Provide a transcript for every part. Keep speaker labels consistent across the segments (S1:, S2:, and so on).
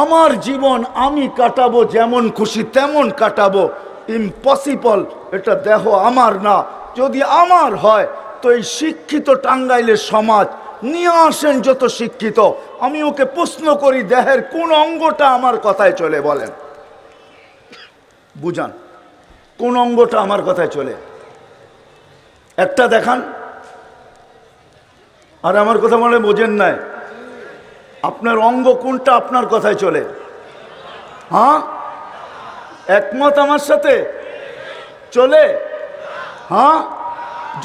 S1: আমার জীবন আমি কাটাবো যেমন খুশি তেমন কাটাবো ইম্পসিবল এটা দেহ আমার না যদি আমার হয় তো এই শিক্ষিত টাঙ্গাইলের সমাজ নিয়ে আসেন যত শিক্ষিত আমি ওকে প্রশ্ন করি দেহের কোন অঙ্গটা আমার কথায় চলে বলেন বুঝান কোন অঙ্গটা আমার কথায় চলে একটা দেখান আর আমার কথা মনে বোঝেন নাই আপনার অঙ্গ কোনটা আপনার কথায় চলে হ্যাঁ একমত আমার সাথে চলে হ্যাঁ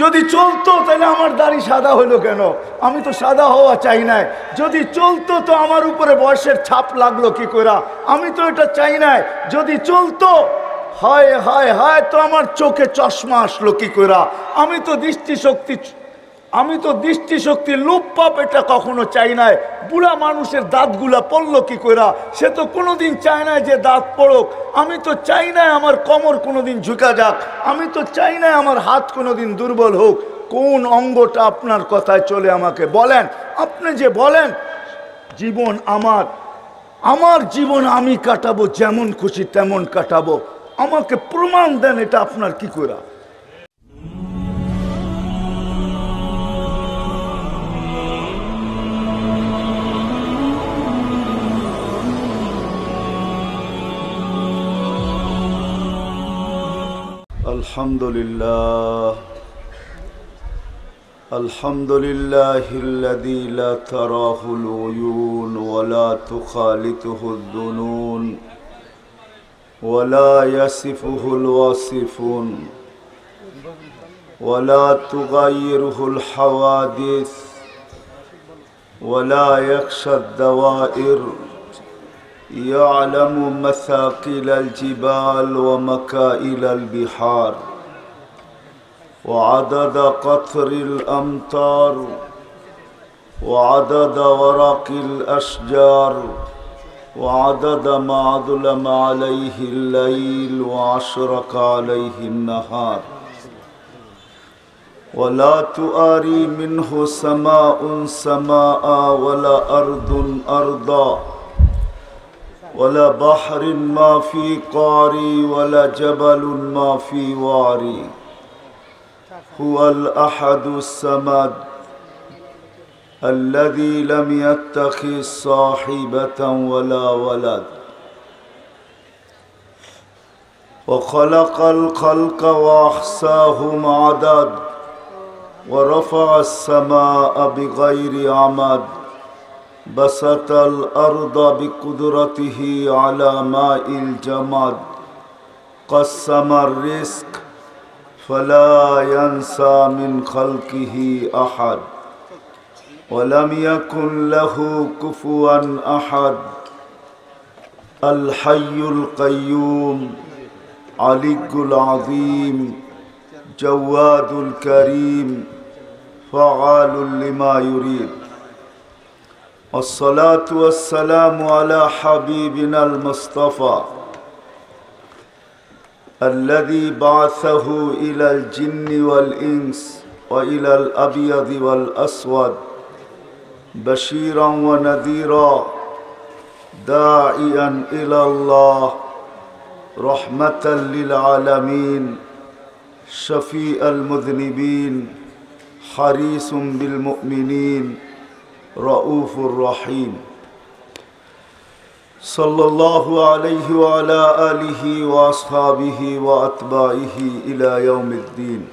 S1: যদি চলতো তাহলে আমার দাড়ি সাদা হলো কেন আমি তো সাদা হওয়া চাই নাই যদি চলতো তো আমার উপরে বয়সের ছাপ লাগলো কি করা আমি তো এটা চাই নাই যদি চলতো হয় হয় হয় তো আমার চোখে চশমা আসলো কি করা আমি তো দৃষ্টিশক্তি আমি তো দৃষ্টিশক্তি লোপপাপ এটা কখনো চাই নাই বুড়া মানুষের দাঁতগুলা পড়লো কি কইরা সে তো কোনোদিন চায় না যে দাঁত পড়ুক আমি তো চাই না আমার কমর কোনোদিন ঝুঁকা যাক আমি তো চাই না আমার হাত কোনোদিন দুর্বল হোক কোন অঙ্গটা আপনার কথায় চলে আমাকে বলেন আপনি যে বলেন জীবন আমার আমার জীবন আমি কাটাবো যেমন খুশি তেমন কাটাবো আমাকে প্রমাণ দেন এটা আপনার কি কইরা الحمد لله الحمد لله الذي لا تراه العيون ولا تخالطه الظنون ولا يصفه الواصفون ولا تغيره الحوادث ولا يخشى الدوائر يعلم مثاقل الجبال ومكائل البحار وعدد قطر الأمطار وعدد ورق الأشجار وعدد ما ظلم عليه الليل وأشرق عليه النهار ولا تؤاري منه سماء سماء ولا أرض أرضا ولا بحر ما في قاري ولا جبل ما في واري هو الأحد السمد الذي لم يتخذ صاحبة ولا ولد وخلق الخلق وأحصاهم عدد ورفع السماء بغير عمد بسط الأرض بقدرته على ماء الجماد قسم الرزق فلا ينسى من خلقه أحد ولم يكن له كفوا أحد الحي القيوم علي العظيم جواد الكريم فعال لما يريد الصلاة والسلام على حبيبنا المصطفى الذي بعثه إلى الجن والإنس وإلى الأبيض والأسود بشيرا ونذيرا داعيا إلى الله رحمة للعالمين شفيء المذنبين حريص بالمؤمنين رؤوف رحيم صلى الله عليه وعلى آله وأصحابه وأتباعه إلى يوم الدين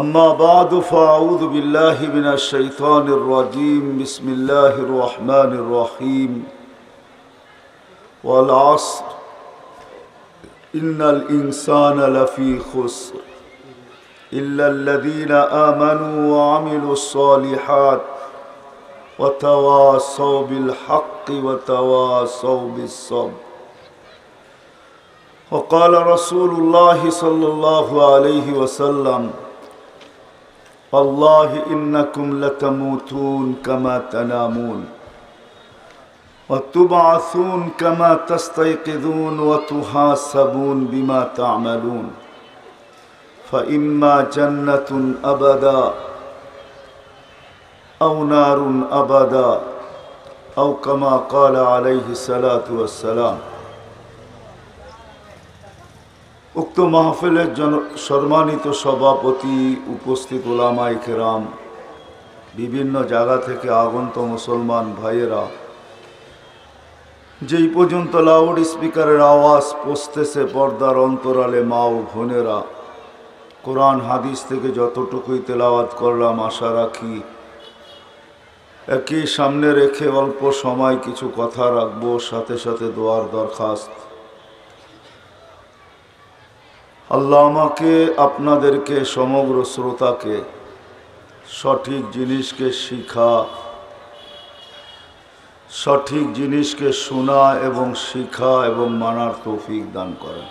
S1: أما بعد فأعوذ بالله من الشيطان الرجيم بسم الله الرحمن الرحيم والعصر إن الإنسان لفي خسر إلا الذين آمنوا وعملوا الصالحات وتواصوا بالحق وتواصوا بالصبر وقال رسول الله صلى الله عليه وسلم والله إنكم لتموتون كما تنامون وتبعثون كما تستيقظون وتحاسبون بما تعملون فإما جنة أبدا أو نار أبدا أو كما قال عليه الصلاة والسلام উক্ত মাহফিলের জন সম্মানিত সভাপতি উপস্থিত ওলামাই কেরাম বিভিন্ন জায়গা থেকে আগন্ত মুসলমান ভাইয়েরা যেই পর্যন্ত লাউড স্পিকারের আওয়াজ পৌঁছতেছে পর্দার অন্তরালে মা ও বোনেরা কোরআন হাদিস থেকে যতটুকুই তেলাওয়াত করলাম আশা রাখি একই সামনে রেখে অল্প সময় কিছু কথা রাখবো সাথে সাথে দোয়ার দরখাস্ত আল্লাহ আমাকে আপনাদেরকে সমগ্র শ্রোতাকে সঠিক জিনিসকে শিখা সঠিক জিনিসকে শোনা এবং শিখা এবং মানার তৌফিক দান করেন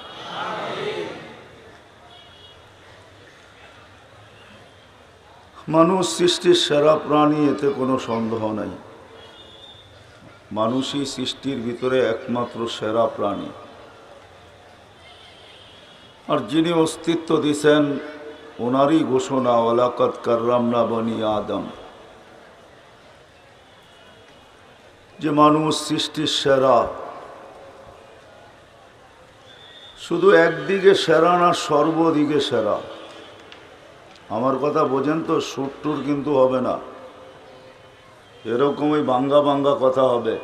S1: মানুষ সৃষ্টির সেরা প্রাণী এতে কোনো সন্দেহ নাই মানুষই সৃষ্টির ভিতরে একমাত্র সেরা প্রাণী আর যিনি অস্তিত্ব দিছেন ওনারই ঘোষণা ওলাকত কার্রামনা বনি আদম যে মানুষ সৃষ্টির সেরা শুধু একদিকে সেরা না সর্বদিকে সেরা আমার কথা বোঝেন তো সুর টুর কিন্তু হবে না এরকমই বাঙ্গা বাঙ্গা কথা হবে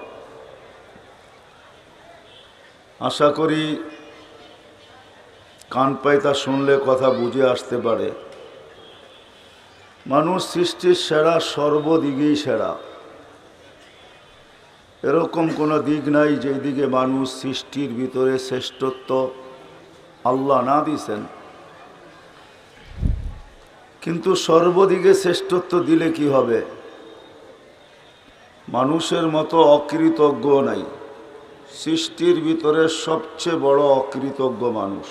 S1: আশা করি কান পাই তা শুনলে কথা বুঝে আসতে পারে মানুষ সৃষ্টির সেরা সর্বদিকেই সেরা এরকম কোনো দিক নাই যেদিকে মানুষ সৃষ্টির ভিতরে শ্রেষ্ঠত্ব আল্লাহ না দিছেন কিন্তু সর্বদিকে শ্রেষ্ঠত্ব দিলে কি হবে মানুষের মতো অকৃতজ্ঞ নাই সৃষ্টির ভিতরে সবচেয়ে বড় অকৃতজ্ঞ মানুষ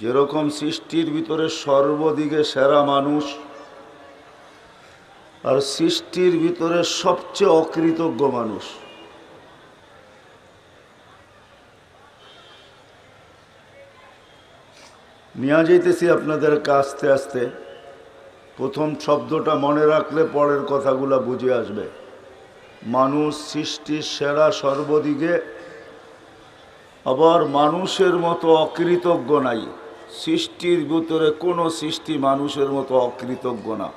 S1: যেরকম সৃষ্টির ভিতরে সর্বদিকে সেরা মানুষ আর সৃষ্টির ভিতরে সবচেয়ে অকৃতজ্ঞ মানুষ নিয়ে যেতেছি আপনাদের আস্তে আস্তে প্রথম শব্দটা মনে রাখলে পরের কথাগুলো বুঝে আসবে মানুষ সৃষ্টির সেরা সর্বদিকে আবার মানুষের মতো অকৃতজ্ঞ নাই সৃষ্টির ভিতরে কোনো সৃষ্টি মানুষের মতো অকৃতজ্ঞ না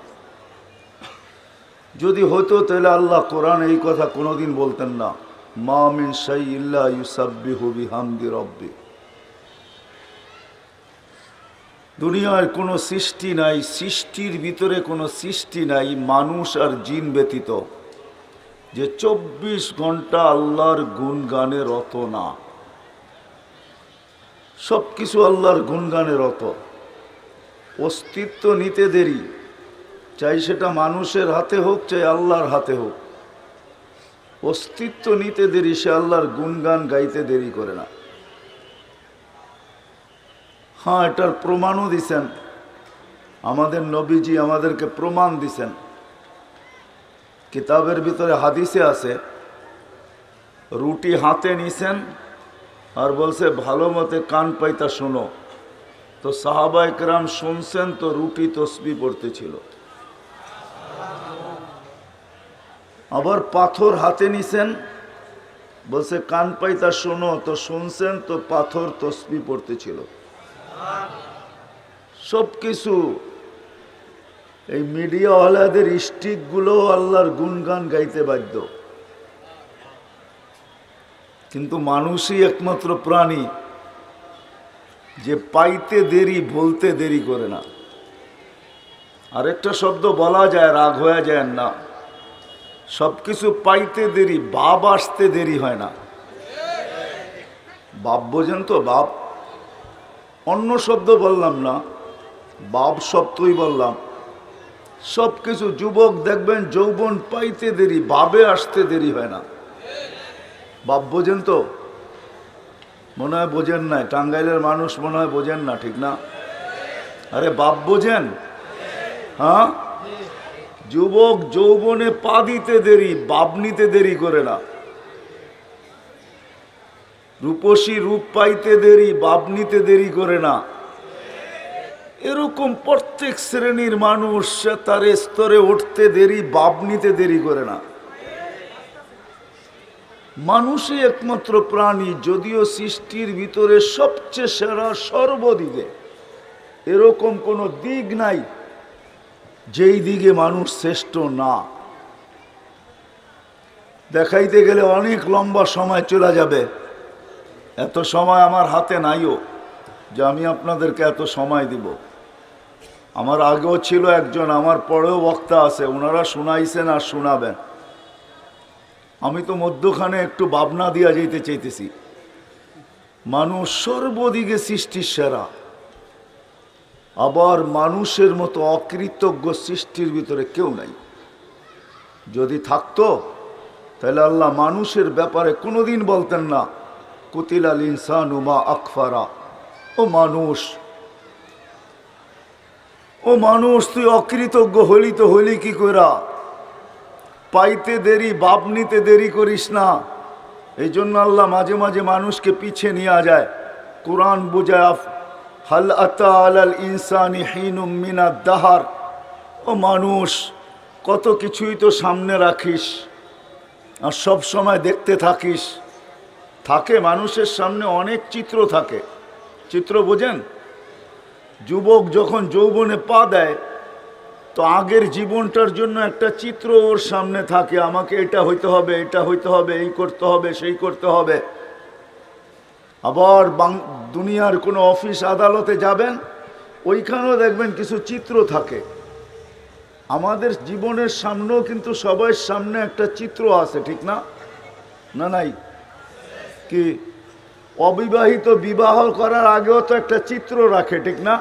S1: যদি হতো তাহলে আল্লাহ কোরআন এই কথা কোনোদিন বলতেন না মিন সাই ইল্লা ইউসাব্বি হবি হামদি রব্বি দুনিয়ায় কোনো সৃষ্টি নাই সৃষ্টির ভিতরে কোনো সৃষ্টি নাই মানুষ আর জিন ব্যতীত যে চব্বিশ ঘন্টা আল্লাহর গুণগানে রত না সব কিছু আল্লাহর গুণগানে রত অস্তিত্ব নিতে দেরি চাই সেটা মানুষের হাতে হোক চাই আল্লাহর হাতে হোক অস্তিত্ব নিতে দেরি সে আল্লাহর গুণগান গাইতে দেরি করে না হ্যাঁ এটার প্রমাণও দিছেন আমাদের নবীজি আমাদেরকে প্রমাণ দিছেন কিতাবের ভিতরে হাদিসে আছে রুটি হাতে নিছেন আর বলছে ভালো মতে কান পাইতা শোনো তো সাহাবা একরাম শুনছেন তো রুটি তসবি পড়তেছিল আবার পাথর হাতে নিছেন বলছে কান পাইতা শোনো তো শুনছেন তো পাথর তসবি পড়তেছিল সব কিছু এই মিডিয়াওয়ালাদের গুলো আল্লাহর গান গাইতে বাধ্য কিন্তু মানুষই একমাত্র প্রাণী যে পাইতে দেরি বলতে দেরি করে না আরেকটা শব্দ বলা যায় রাগ হয়ে যায় না সব কিছু পাইতে দেরি বাপ আসতে দেরি হয় না বাপ বোঝেন তো বাপ অন্য শব্দ বললাম না বাপ শব্দই বললাম সব কিছু যুবক দেখবেন যৌবন পাইতে দেরি বাবে আসতে দেরি হয় না বাপ বোঝেন তো মনে হয় বোঝেন না টাঙ্গাইলের মানুষ মনে হয় বোঝেন না ঠিক না আরে বাপ বোঝেন হ্যাঁ যুবক যৌবনে পা দিতে দেরি বাপ নিতে দেরি করে না রূপসী রূপ পাইতে দেরি বাপ নিতে দেরি করে না এরকম প্রত্যেক শ্রেণীর মানুষ তার স্তরে উঠতে দেরি বাপ নিতে দেরি করে না মানুষই একমাত্র প্রাণী যদিও সৃষ্টির ভিতরে সবচেয়ে সেরা সর্বদিকে এরকম কোনো দিক নাই যেই দিকে মানুষ শ্রেষ্ঠ না দেখাইতে গেলে অনেক লম্বা সময় চলে যাবে এত সময় আমার হাতে নাইও যে আমি আপনাদেরকে এত সময় দিব আমার আগেও ছিল একজন আমার পরেও বক্তা আছে ওনারা শোনাইছেন আর শোনাবেন আমি তো মধ্যখানে একটু ভাবনা দিয়া যেতে চাইতেছি মানুষ সর্বদিকে সৃষ্টির সেরা আবার মানুষের মতো অকৃতজ্ঞ সৃষ্টির ভিতরে কেউ নাই যদি থাকতো তাহলে আল্লাহ মানুষের ব্যাপারে কোনোদিন বলতেন না কুতিল আল ইনসান উমা আকফারা ও মানুষ ও মানুষ তুই অকৃতজ্ঞ হলি তো হলি কি করা পাইতে দেরি বাপ নিতে দেরি করিস না এই জন্য আল্লাহ মাঝে মাঝে মানুষকে পিছিয়ে নিয়ে যায় কোরআন বুঝায় হাল আতাল আল ইনসানি হিনুম মিনা দাহার ও মানুষ কত কিছুই তো সামনে রাখিস আর সব সময় দেখতে থাকিস থাকে মানুষের সামনে অনেক চিত্র থাকে চিত্র বোঝেন যুবক যখন যৌবনে পা দেয় তো আগের জীবনটার জন্য একটা চিত্র ওর সামনে থাকে আমাকে এটা হইতে হবে এটা হইতে হবে এই করতে হবে সেই করতে হবে আবার দুনিয়ার কোনো অফিস আদালতে যাবেন ওইখানেও দেখবেন কিছু চিত্র থাকে আমাদের জীবনের সামনেও কিন্তু সবার সামনে একটা চিত্র আছে ঠিক না না নাই কি অবিবাহিত বিবাহ করার আগেও তো একটা চিত্র রাখে ঠিক না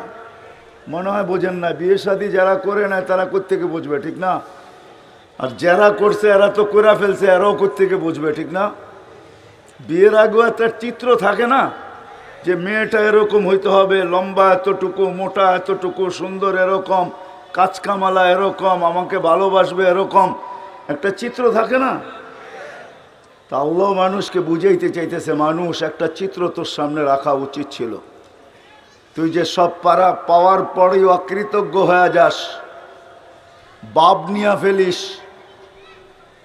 S1: মনে হয় বোঝেন না বিয়ে শাদী যারা করে নেয় তারা কোথেকে বুঝবে ঠিক না আর যারা করছে এরা তো করে ফেলছে এরাও কোথেকে বুঝবে ঠিক না বিয়ের আগেও একটা চিত্র থাকে না যে মেয়েটা এরকম হইতে হবে লম্বা এতটুকু মোটা এতটুকু সুন্দর এরকম কাঁচকামালা এরকম আমাকে ভালোবাসবে এরকম একটা চিত্র থাকে না তা আল্লাহ মানুষকে বুঝাইতে চাইতেছে মানুষ একটা চিত্র তোর সামনে রাখা উচিত ছিল তুই যে সব পারা পাওয়ার পরেই অকৃতজ্ঞ হয়ে যাস বাপ নিয়া ফেলিস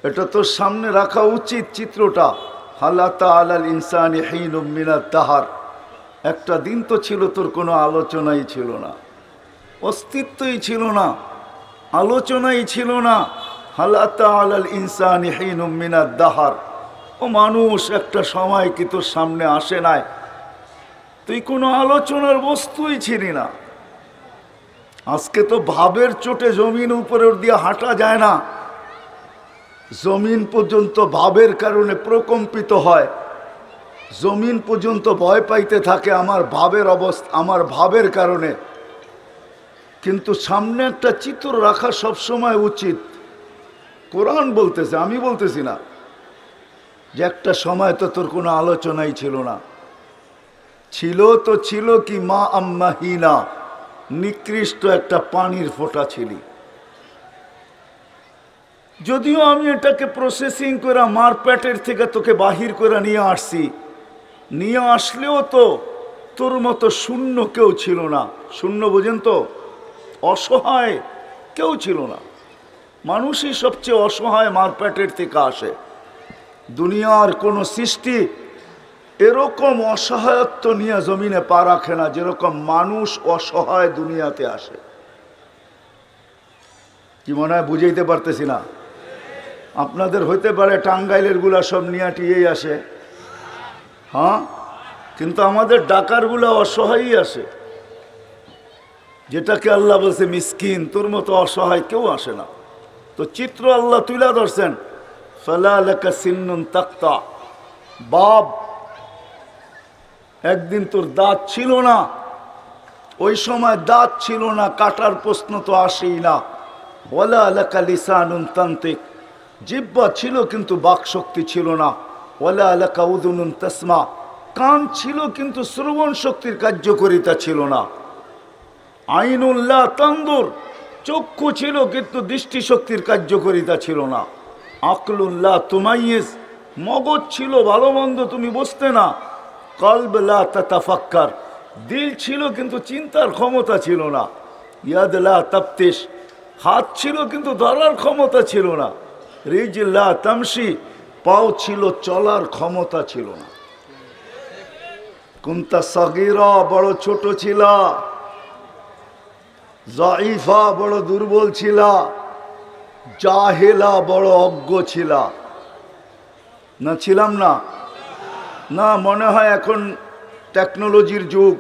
S1: এটা তোর সামনে রাখা উচিত চিত্রটা হালাতা আলাল ইনসান হিন উম্মিনা তাহার একটা দিন তো ছিল তোর কোনো আলোচনাই ছিল না অস্তিত্বই ছিল না আলোচনাই ছিল না হালাতা আলাল ইনসান হিন উম্মিনা দাহার ও মানুষ একটা সময় কি তোর সামনে আসে নাই তুই কোনো আলোচনার বস্তুই ছিনি না আজকে তো ভাবের চোটে জমিন উপরের দিয়ে হাঁটা যায় না জমিন পর্যন্ত ভাবের কারণে প্রকম্পিত হয় জমিন পর্যন্ত ভয় পাইতে থাকে আমার ভাবের অবস্থা আমার ভাবের কারণে কিন্তু সামনে একটা চিত্র রাখা সবসময় উচিত কোরআন বলতেছে আমি বলতেছি না যে একটা সময় তো তোর কোনো আলোচনাই ছিল না ছিল তো ছিল কি মা আম্মা হিনা নিকৃষ্ট একটা পানির ফোঁটা ছিলি যদিও আমি এটাকে প্রসেসিং করে মার প্যাটের থেকে তোকে বাহির করে নিয়ে আসছি নিয়ে আসলেও তো তোর মতো শূন্য কেউ ছিল না শূন্য বোঝেন তো অসহায় কেউ ছিল না মানুষই সবচেয়ে অসহায় মার প্যাটের থেকে আসে দুনিয়ার কোনো সৃষ্টি এরকম অসহায়ত্ব নিয়ে জমিনে পা রাখে না যেরকম মানুষ অসহায় দুনিয়াতে আসে কি মনে হয় বুঝাইতে পারতেছি না আপনাদের হইতে পারে টাঙ্গাইলের গুলা সব নিয়াটিয়েই আসে হ্যাঁ কিন্তু আমাদের ডাকারগুলা অসহায়ই আসে যেটাকে আল্লাহ বলছে মিসকিন তোর মতো অসহায় কেউ আসে না তো চিত্র আল্লাহ তুলে ধরছেন ফালালাকা বাপ একদিন তোর দাঁত ছিল না ওই সময় দাঁত ছিল না কাটার প্রশ্ন তো আসেই না ওলা আলাকা লিসানুন তান্ত্রিক জিব্বা ছিল কিন্তু বাকশক্তি ছিল না ওলা আলাকা উদুনুন তসমা কান ছিল কিন্তু শ্রবণ শক্তির কার্যকরিতা ছিল না আইনুল্লাহ তান্দুর চক্ষু ছিল কিন্তু দৃষ্টিশক্তির কার্যকরিতা ছিল না আকলুল্লাহ তুমাইস মগজ ছিল ভালো মন্দ তুমি বসতে না কলবলা তাতাফাক্কার দিল ছিল কিন্তু চিন্তার ক্ষমতা ছিল না ইয়াদলা তাপ্তিস হাত ছিল কিন্তু ধরার ক্ষমতা ছিল না রিজলা তামসি পাও ছিল চলার ক্ষমতা ছিল না কুন্তা সগিরা বড় ছোট ছিল জাইফা বড় দুর্বল ছিলা জাহেলা বড় অজ্ঞ ছিলা না ছিলাম না না মনে হয় এখন টেকনোলজির যুগ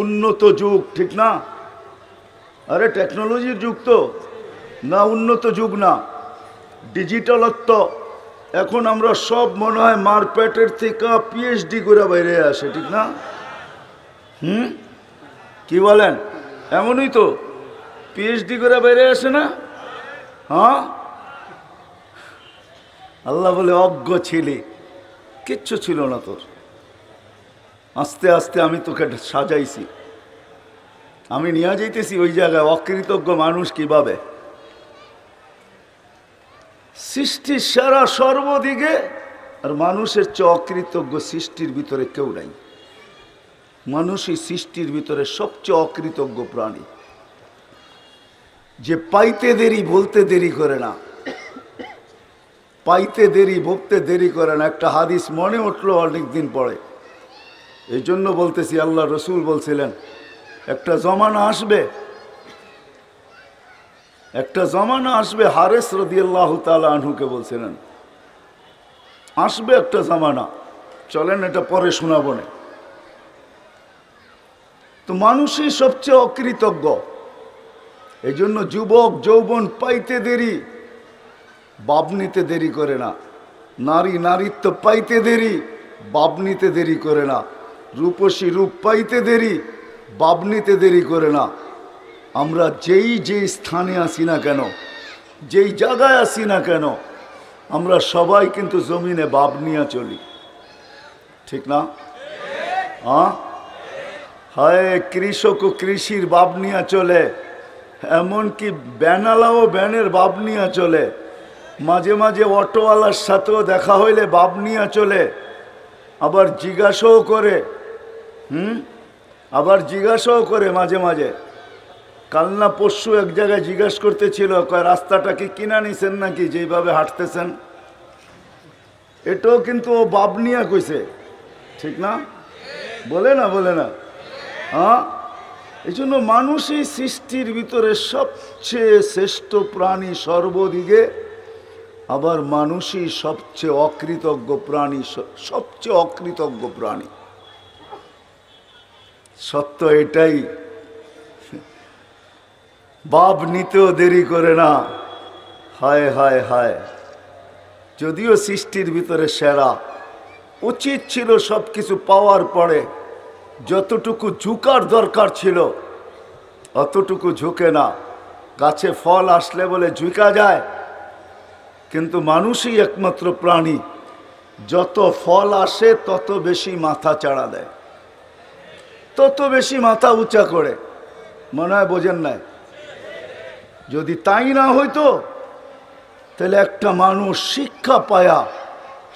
S1: উন্নত যুগ ঠিক না আরে টেকনোলজির যুগ তো না উন্নত যুগ না ডিজিটালত্ব এখন আমরা সব মনে হয় মারপ্যাটের থেকে পিএইচডি করে বাইরে আসে ঠিক না হুম কি বলেন এমনই তো পিএইচডি করে বাইরে আসে না হ্যাঁ আল্লাহ বলে অজ্ঞ ছেলে কিচ্ছু ছিল না তোর আস্তে আস্তে আমি তোকে সাজাইছি আমি নিয়ে যাইতেছি ওই জায়গায় অকৃতজ্ঞ মানুষ কিভাবে সৃষ্টির সারা সর্বদিকে আর মানুষের চেয়ে অকৃতজ্ঞ সৃষ্টির ভিতরে কেউ নাই মানুষই সৃষ্টির ভিতরে সবচেয়ে অকৃতজ্ঞ প্রাণী যে পাইতে দেরি বলতে দেরি করে না পাইতে দেরি বলতে দেরি করে না একটা হাদিস মনে উঠলো অনেক দিন পরে এই জন্য বলতেছি আল্লাহ রসুল বলছিলেন একটা জমানা আসবে একটা জমানা আসবে হারেস রদিয়াল্লাহ তালা আনহুকে বলছিলেন আসবে একটা জামানা চলেন এটা পরে শোনাবনে তো মানুষই সবচেয়ে অকৃতজ্ঞ এই জন্য যুবক যৌবন পাইতে দেরি বাপ নিতে দেরি করে না নারী নারীত্ব পাইতে দেরি বাপ নিতে দেরি করে না রূপসী রূপ পাইতে দেরি বাপ নিতে দেরি করে না আমরা যেই যেই স্থানে আসি না কেন যেই জায়গায় আসি না কেন আমরা সবাই কিন্তু জমিনে বাপ নিয়ে চলি ঠিক না হ্যাঁ হায় কৃষক কৃষির বাপ নিয়ে চলে এমনকি ব্যানালাও ব্যানের বাপ নিয়ে চলে মাঝে মাঝে অটোওয়ালার সাথেও দেখা হইলে বাপ নিয়ে চলে আবার জিজ্ঞাসাও করে হুম আবার জিজ্ঞাসাও করে মাঝে মাঝে কাল না পরশু এক জায়গায় জিজ্ঞাসা করতেছিল কয় রাস্তাটা কি কিনা নিছেন নাকি যেভাবে হাঁটতেছেন এটাও কিন্তু ও বাপ নিয়ে কইছে ঠিক না বলে না বলে না হ্যাঁ এই জন্য মানুষই সৃষ্টির ভিতরে সবচেয়ে শ্রেষ্ঠ প্রাণী সর্বদিকে আবার মানুষই সবচেয়ে অকৃতজ্ঞ প্রাণী সবচেয়ে অকৃতজ্ঞ প্রাণী সত্য এটাই বাপ নিতেও দেরি করে না হায় হায় হায় যদিও সৃষ্টির ভিতরে সেরা উচিত ছিল সব কিছু পাওয়ার পরে যতটুকু ঝুঁকার দরকার ছিল অতটুকু ঝুঁকে না গাছে ফল আসলে বলে ঝুঁকা যায় কিন্তু মানুষই একমাত্র প্রাণী যত ফল আসে তত বেশি মাথা চাড়া দেয় তত বেশি মাথা উঁচা করে মনে হয় বোঝেন নাই যদি তাই না হইতো তাহলে একটা মানুষ শিক্ষা পায়া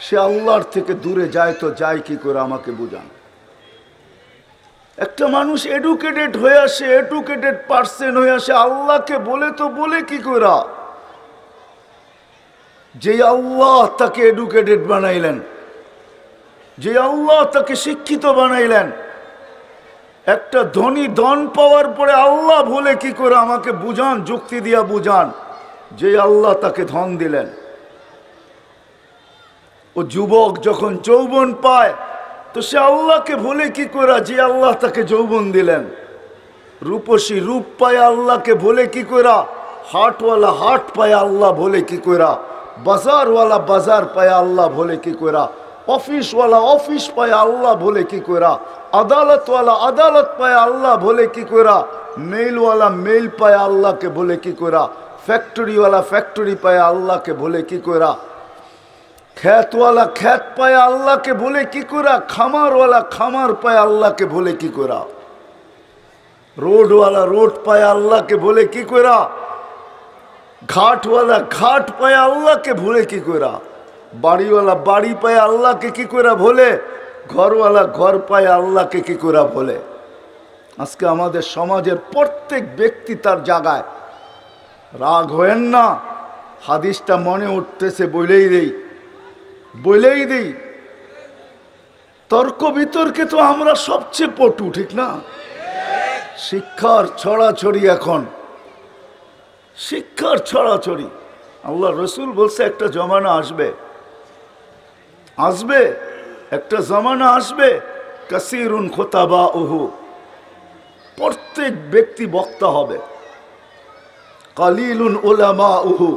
S1: সে আল্লাহর থেকে দূরে যায় তো যায় কি করে আমাকে বুঝান একটা মানুষ এডুকেটেড হয়ে আসে এডুকেটেড পার্সন হয়ে আসে আল্লাহকে বলে তো বলে কি করা যে আল্লাহ তাকে এডুকেটেড বানাইলেন যে আল্লাহ তাকে শিক্ষিত বানাইলেন একটা ধনী ধন পাওয়ার পরে আল্লাহ বলে কি করে আমাকে বুঝান যুক্তি দিয়া বুঝান যে আল্লাহ তাকে ধন দিলেন ও যুবক যখন যৌবন পায় তো সে আল্লাহকে ভুলে কি করা যে আল্লাহ তাকে যৌবন দিলেন রূপসী রূপ পায় আল্লাহকে ভুলে কি করা হাটওয়ালা হাট পায় আল্লাহ ভুলে কি করা বাজারওয়ালা বাজার পায় আল্লাহ ভুলে কি করা অফিসওয়ালা অফিস পায় আল্লাহ ভুলে কি করা আদালতওয়ালা আদালত পায় আল্লাহ ভুলে কি করা মেলওয়ালা মেল পায় আল্লাহকে ভুলে কি করা ফ্যাক্টরিওয়ালা ফ্যাক্টরি পায় আল্লাহকে ভুলে কি করা খ্যাতওয়ালা খ্যাত পায় আল্লাহকে বলে কি করা খামারওয়ালা খামার পায় আল্লাহকে বলে কি করা রোডওয়ালা রোড পায় আল্লাহকে বলে কি করা ঘাটওয়ালা ঘাট পায় আল্লাহকে ভুলে কি করা বাড়িওয়ালা বাড়ি পায় আল্লাহকে কি করা বলে ঘরওয়ালা ঘর পায় আল্লাহকে কি করা বলে আজকে আমাদের সমাজের প্রত্যেক ব্যক্তি তার জায়গায় রাগ হয়েন না হাদিসটা মনে উঠতেছে বলেই দেই বলেই দিই তর্ক বিতর্কে তো আমরা সবচেয়ে পটু ঠিক না শিক্ষার ছড়াছড়ি এখন শিক্ষার ছড়াছড়ি আল্লাহ রসুল বলছে একটা জমানা আসবে আসবে একটা জমানা আসবে কাসিরুন খোতাবা ওহু প্রত্যেক ব্যক্তি বক্তা হবে কালিলুন ওলামা উহু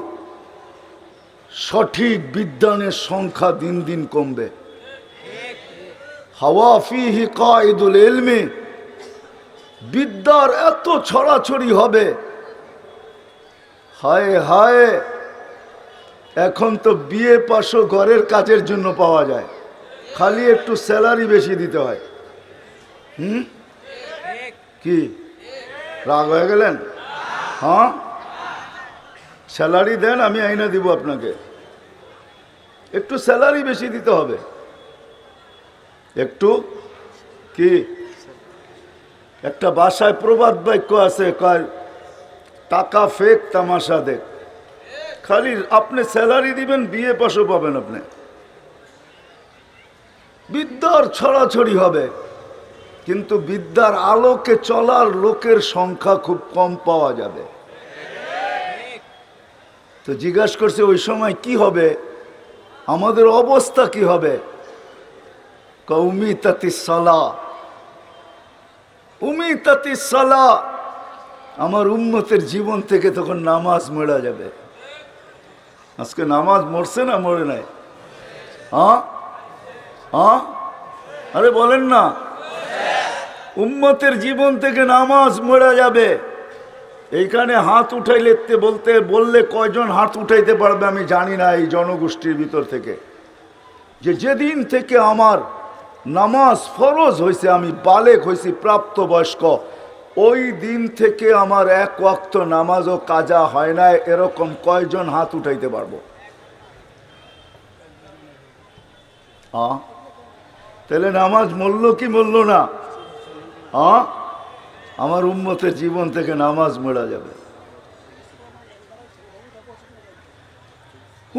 S1: সঠিক বিদ্যানের সংখ্যা দিন দিন কমবে হাওয়াফিহি কায়দুল এলমি বিদ্যার এত ছড়াছড়ি হবে হায় হায় এখন তো বিয়ে পাশও ঘরের কাজের জন্য পাওয়া যায় খালি একটু স্যালারি বেশি দিতে হয় হুম কি রাগ হয়ে গেলেন হ্যাঁ স্যালারি দেন আমি আইনা দিব আপনাকে একটু স্যালারি বেশি দিতে হবে একটু কি একটা বাসায় প্রবাদ বাক্য আছে কয় টাকা ফেক তামাশা দেখ খালি আপনি স্যালারি দিবেন বিয়ে পাশও পাবেন আপনি বিদ্যার ছড়াছড়ি হবে কিন্তু বিদ্যার আলোকে চলার লোকের সংখ্যা খুব কম পাওয়া যাবে তো জিজ্ঞাসা করছে ওই সময় কি হবে আমাদের অবস্থা কি হবে কৌমি তাতি সালা তাতি সালা আমার উন্মতের জীবন থেকে তখন নামাজ মরা যাবে আজকে নামাজ মরছে না মরে নাই হ্যাঁ হ্যাঁ আরে বলেন না উম্মতের জীবন থেকে নামাজ মরা যাবে এইখানে হাত উঠাই লেখতে বলতে বললে কয়জন হাত উঠাইতে পারবে আমি জানি না এই জনগোষ্ঠীর ভিতর থেকে যে যেদিন থেকে আমার নামাজ ফরজ হয়েছে আমি বালেক হয়েছি প্রাপ্তবয়স্ক ওই দিন থেকে আমার এক ওয়াক্ত নামাজও কাজা হয় না এরকম কয়জন হাত উঠাইতে পারবো তাহলে নামাজ মূল্য কি মূল্য না হ্যাঁ আমার উম্মতের জীবন থেকে নামাজ মোড়া যাবে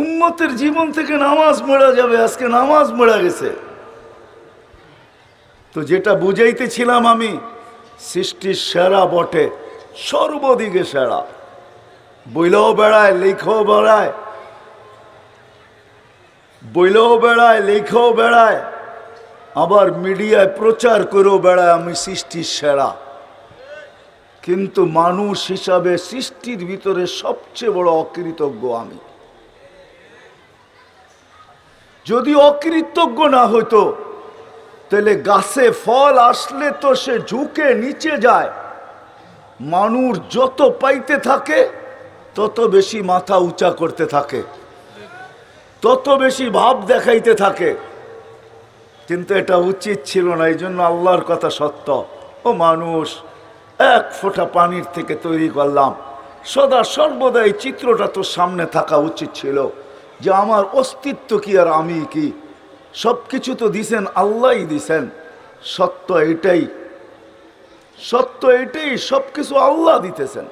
S1: উম্মতের জীবন থেকে নামাজ মোড়া যাবে আজকে নামাজ মোড়া গেছে তো যেটা বুঝাইতেছিলাম আমি সৃষ্টির সেরা বটে সর্বদিকে সেরা বইলেও বেড়ায় লেখেও বেড়ায় বইলেও বেড়ায় লেখেও বেড়ায় আবার মিডিয়ায় প্রচার করেও বেড়ায় আমি সৃষ্টির সেরা কিন্তু মানুষ হিসাবে সৃষ্টির ভিতরে সবচেয়ে বড় অকৃতজ্ঞ আমি যদি অকৃতজ্ঞ না হইতো তাহলে গাছে ফল আসলে তো সে ঝুঁকে নিচে যায় মানুষ যত পাইতে থাকে তত বেশি মাথা উঁচা করতে থাকে তত বেশি ভাব দেখাইতে থাকে কিন্তু এটা উচিত ছিল না এই জন্য আল্লাহর কথা সত্য ও মানুষ এক ফোঁটা পানির থেকে তৈরি করলাম সদা সর্বদা এই চিত্রটা তোর সামনে থাকা উচিত ছিল যে আমার অস্তিত্ব কি আর আমি কি সব কিছু তো দিছেন আল্লাহ দিছেন সত্য এটাই সত্য এটাই সব কিছু আল্লাহ দিতেছেন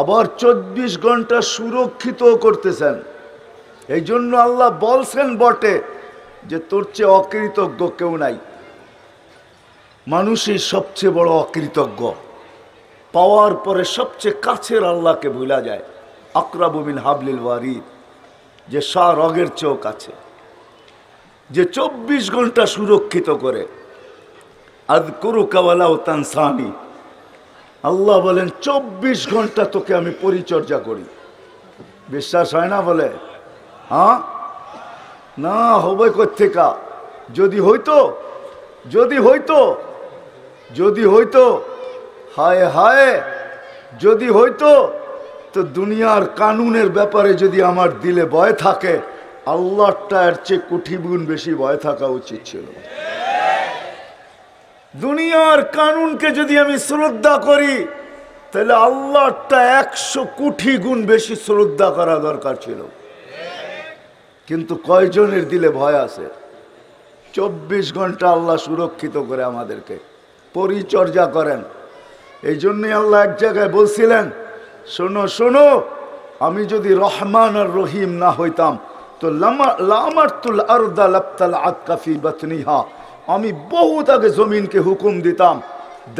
S1: আবার চব্বিশ ঘন্টা সুরক্ষিত করতেছেন এই জন্য আল্লাহ বলছেন বটে যে তোর চেয়ে অকৃতজ্ঞ কেউ নাই মানুষের সবচেয়ে বড় অকৃতজ্ঞ পাওয়ার পরে সবচেয়ে কাছের আল্লাহকে ভুলা যায় আকরাবুমিন হাবলিল ওয়ারিদ যে সা রগের চোখ আছে যে চব্বিশ ঘন্টা সুরক্ষিত করে আদ করু কাওয়ালাও তানসানি আল্লাহ বলেন চব্বিশ ঘন্টা তোকে আমি পরিচর্যা করি বিশ্বাস হয় না বলে হ্যাঁ না হবে কোথেকা যদি হইতো যদি হইতো যদি হইতো হায় হায় যদি হইতো তো দুনিয়ার কানুনের ব্যাপারে যদি আমার দিলে ভয় থাকে আল্লাহটা এর চেয়ে কোটি গুণ বেশি ভয় থাকা উচিত ছিল দুনিয়ার কানুনকে যদি আমি শ্রদ্ধা করি তাহলে আল্লাহটা একশো কোটি গুণ বেশি শ্রদ্ধা করা দরকার ছিল কিন্তু কয়জনের দিলে ভয় আছে চব্বিশ ঘন্টা আল্লাহ সুরক্ষিত করে আমাদেরকে পরিচর্যা করেন এই জন্যই আল্লাহ এক জায়গায় বলছিলেন শোনো শোনো আমি যদি রহমান আর রহিম না হইতাম তো আমি বহুত আগে জমিনকে হুকুম দিতাম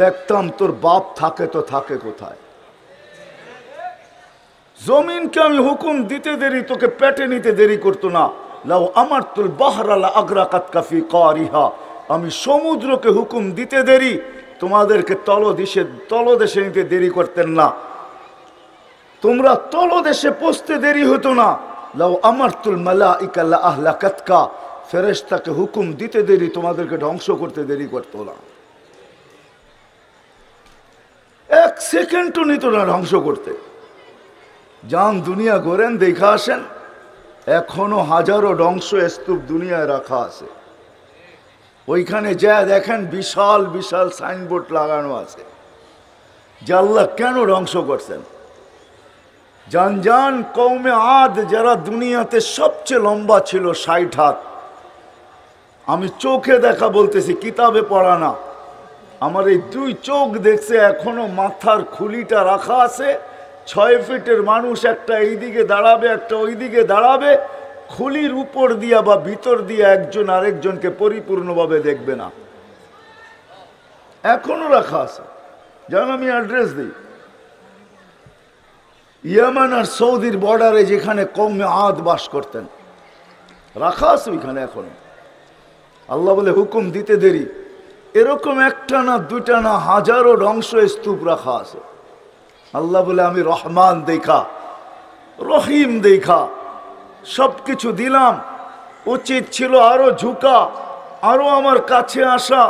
S1: দেখতাম তোর বাপ থাকে তো থাকে কোথায় জমিনকে আমি হুকুম দিতে দেরি তোকে পেটে নিতে দেরি করতো না লাও আমার তুল বাহরালা আগ্রা কাতকাফি কারিহা আমি সমুদ্রকে হুকুম দিতে দেরি তোমাদেরকে তলদেশে তলদেশে নিতে দেরি করতেন না তোমরা তলদেশে পৌঁছতে দেরি হতো না আমার তুল মালা ইকাল্লা আহলা কাতকা ফেরেশতাকে হুকুম দিতে দেরি তোমাদেরকে ধ্বংস করতে দেরি করতো না এক সেকেন্ডও নিত না ধ্বংস করতে যান দুনিয়া গড়েন দেখা আসেন এখনো হাজারো ধ্বংস স্তূপ দুনিয়ায় রাখা আছে ওইখানে যা দেখেন বিশাল বিশাল সাইনবোর্ড লাগানো আছে যে আল্লাহ কেন ধ্বংস করছেন জানজান কৌমে আদ যারা দুনিয়াতে সবচেয়ে লম্বা ছিল ষাট হাত আমি চোখে দেখা বলতেছি কিতাবে পড়া না আমার এই দুই চোখ দেখছে এখনো মাথার খুলিটা রাখা আছে ছয় ফিটের মানুষ একটা এইদিকে দাঁড়াবে একটা ওইদিকে দাঁড়াবে খুলির উপর দিয়া বা ভিতর দিয়া একজন আরেকজনকে পরিপূর্ণভাবে দেখবে না এখনো রাখা আছে যেমন আমি অ্যাড্রেস দিই ইয়ামান আর সৌদির বর্ডারে যেখানে কমে আদ বাস করতেন রাখা আছে ওইখানে এখনো আল্লাহ বলে হুকুম দিতে দেরি এরকম একটা না দুইটা না হাজারো রংশ স্তূপ রাখা আছে আল্লাহ বলে আমি রহমান দেখা রহিম দেখা সব কিছু দিলাম উচিত ছিল আরও ঝুঁকা আরও আমার কাছে আসা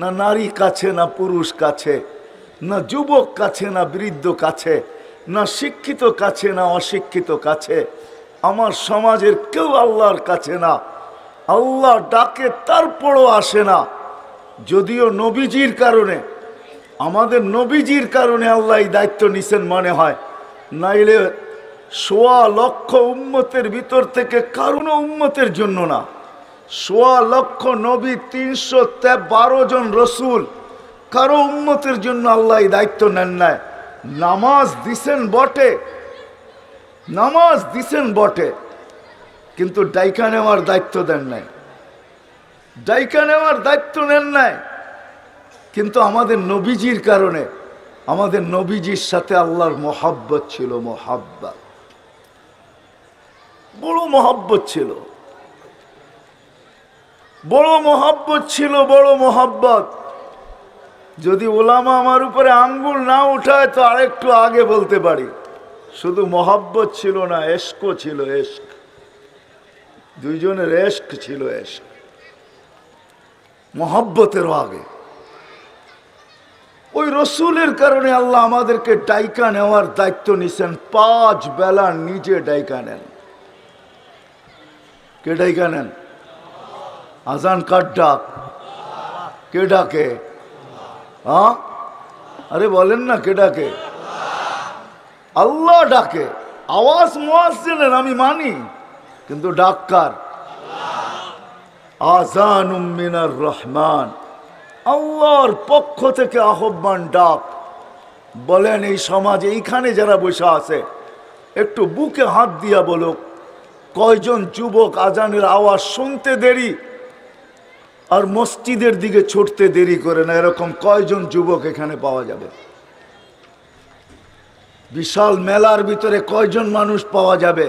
S1: না নারী কাছে না পুরুষ কাছে না যুবক কাছে না বৃদ্ধ কাছে না শিক্ষিত কাছে না অশিক্ষিত কাছে আমার সমাজের কেউ আল্লাহর কাছে না আল্লাহ ডাকে তারপরও আসে না যদিও নবীজির কারণে আমাদের নবীজির কারণে আল্লাহ এই দায়িত্ব নিছেন মনে হয় নাইলে সোয়া লক্ষ উম্মতের ভিতর থেকে কারণ উম্মতের জন্য না সোয়া লক্ষ নবী তিনশো বারো জন রসুল কারো উন্মতের জন্য আল্লাহ দায়িত্ব নেন নাই নামাজ দিছেন বটে নামাজ দিছেন বটে কিন্তু ডাইকা নেওয়ার দায়িত্ব দেন নাই ডাইকা নেওয়ার দায়িত্ব নেন নাই কিন্তু আমাদের নবীজির কারণে আমাদের নবীজির সাথে আল্লাহর মোহাব্বত ছিল মোহাব্বত বড় মহাব্বত ছিল বড় মহাব্বত ছিল বড় মহাব্বত যদি ওলামা আমার উপরে আঙ্গুল না উঠায় তো আরেকটু আগে বলতে পারি শুধু মহাব্বত ছিল না এস্কো ছিল এস্ক দুইজনের এস্ক ছিল এস্ক মহাব্বতেরও আগে ওই রসুলের কারণে আল্লাহ আমাদেরকে ডাইকা নেওয়ার দায়িত্ব নিছেন পাঁচ বেলা নিজে ডাইকা নেন কে কেনেন আজান কার ডাক কে ডাকে হ্যাঁ আরে বলেন না কে ডাকে আল্লাহ ডাকে আওয়াজ মোয়াজেনের আমি মানি কিন্তু ডাক্তার আজান উম্মিনার রহমান আল্লাহর পক্ষ থেকে আহ্বান ডাক বলেন এই সমাজে এইখানে যারা বসে আছে একটু বুকে হাত দিয়া বলুক কয়জন যুবক আজানের আওয়াজ শুনতে দেরি আর মসজিদের দিকে ছুটতে দেরি করে না এরকম কয়জন যুবক এখানে পাওয়া যাবে বিশাল মেলার ভিতরে কয়জন মানুষ পাওয়া যাবে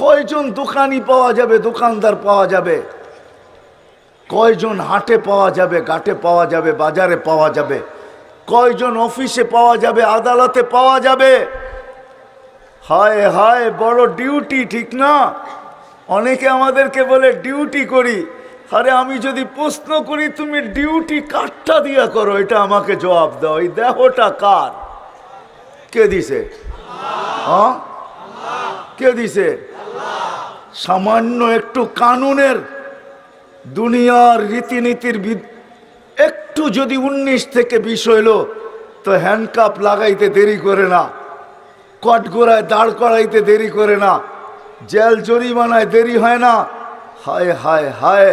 S1: কয়জন দোকানি পাওয়া যাবে দোকানদার পাওয়া যাবে কয়জন হাটে পাওয়া যাবে ঘাটে পাওয়া যাবে বাজারে পাওয়া যাবে কয়জন অফিসে পাওয়া যাবে আদালতে পাওয়া যাবে হায় হায় বড় ডিউটি ঠিক না অনেকে আমাদেরকে বলে ডিউটি করি আরে আমি যদি প্রশ্ন করি তুমি ডিউটি কারটা দিয়া করো এটা আমাকে জবাব দাও এই দেহটা কার কে দিছে হ্যাঁ কে দিছে সামান্য একটু কানুনের দুনিয়ার রীতিনীতির একটু যদি উনিশ থেকে বিষ হইল তো হ্যান্ডকাপ লাগাইতে দেরি করে না কটগোড়ায় দাঁড় করাইতে দেরি করে না জেল জরিমানায় দেরি হয় না হায় হায় হায়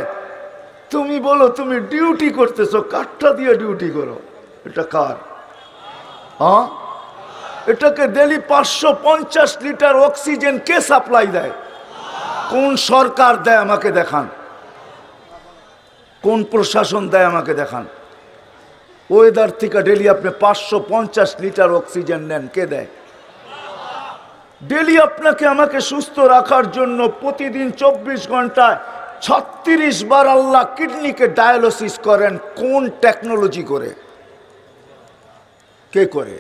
S1: তুমি বলো তুমি ডিউটি করতেছো কাঠটা দিয়ে ডিউটি করো এটা কার হ্যাঁ এটাকে ডেলি পাঁচশো পঞ্চাশ লিটার অক্সিজেন কে সাপ্লাই দেয় কোন সরকার দেয় আমাকে দেখান কোন প্রশাসন দেয় আমাকে দেখান ওয়েদার থেকে ডেলি আপনি পাঁচশো পঞ্চাশ লিটার অক্সিজেন নেন কে দেয় ডেলি আপনাকে আমাকে সুস্থ রাখার জন্য প্রতিদিন চব্বিশ ঘন্টায় ছত্রিশ বার আল্লাহ কিডনিকে ডায়ালসিস করেন কোন টেকনোলজি করে কে করে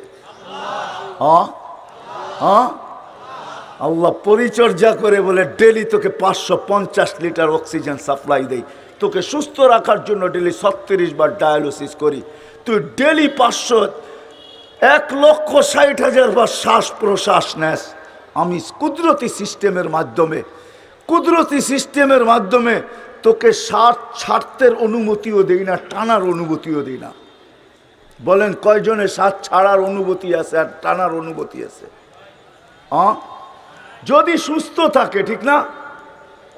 S1: আল্লাহ পরিচর্যা করে বলে ডেলি তোকে পাঁচশো পঞ্চাশ লিটার অক্সিজেন সাপ্লাই দেয় তোকে সুস্থ রাখার জন্য ডেলি ছত্রিশ বার ডায়ালিসিস করি তুই ডেলি পাঁচশো এক লক্ষ ষাট হাজার বার শ্বাস প্রশ্বাস নেস আমি কুদরতি সিস্টেমের মাধ্যমে কুদরতি সিস্টেমের মাধ্যমে তোকে সার ছাড়তের অনুমতিও দেই না টানার অনুমতিও দেই না বলেন কয়জনে সার ছাড়ার অনুভূতি আছে আর টানার অনুভূতি আছে যদি সুস্থ থাকে ঠিক না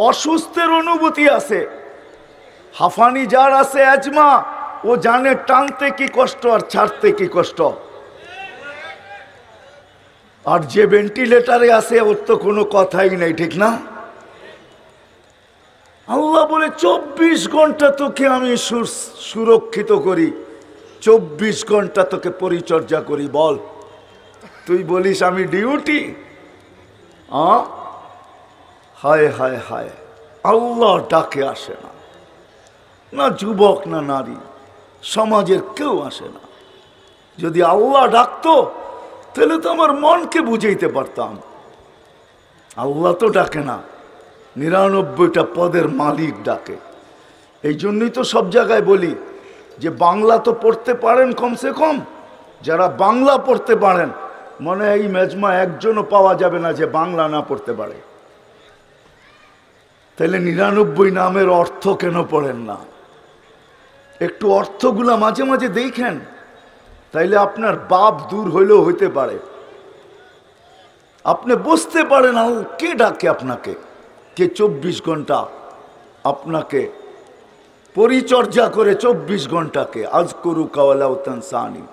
S1: অসুস্থের অনুভূতি আছে হাফানি যার আছে অ্যাজমা ও জানে টানতে কি কষ্ট আর ছাড়তে কি কষ্ট আর যে ভেন্টিলেটারে আছে ওর তো কোনো কথাই নেই ঠিক না আল্লাহ বলে চব্বিশ ঘন্টা তোকে আমি সুরক্ষিত করি চব্বিশ ঘন্টা তোকে পরিচর্যা করি বল তুই বলিস আমি ডিউটি হায় হায় হায় আল্লাহ ডাকে আসে না না যুবক না নারী সমাজের কেউ আসে না যদি আল্লাহ ডাকতো তাহলে তো আমার মনকে বুঝাইতে পারতাম আল্লাহ তো ডাকে না নিরানব্বইটা পদের মালিক ডাকে এই জন্যই তো সব জায়গায় বলি যে বাংলা তো পড়তে পারেন কমসে কম যারা বাংলা পড়তে পারেন মনে এই মেজমা একজনও পাওয়া যাবে না যে বাংলা না পড়তে পারে তাহলে নিরানব্বই নামের অর্থ কেন পড়েন না একটু অর্থগুলা মাঝে মাঝে দেখেন তাইলে আপনার বাপ দূর হইলেও হইতে পারে আপনি বুঝতে পারেন ও কে ডাকে আপনাকে কে চব্বিশ ঘন্টা আপনাকে পরিচর্যা করে চব্বিশ ঘন্টাকে আজ করু কাওয়ালাউতান সানি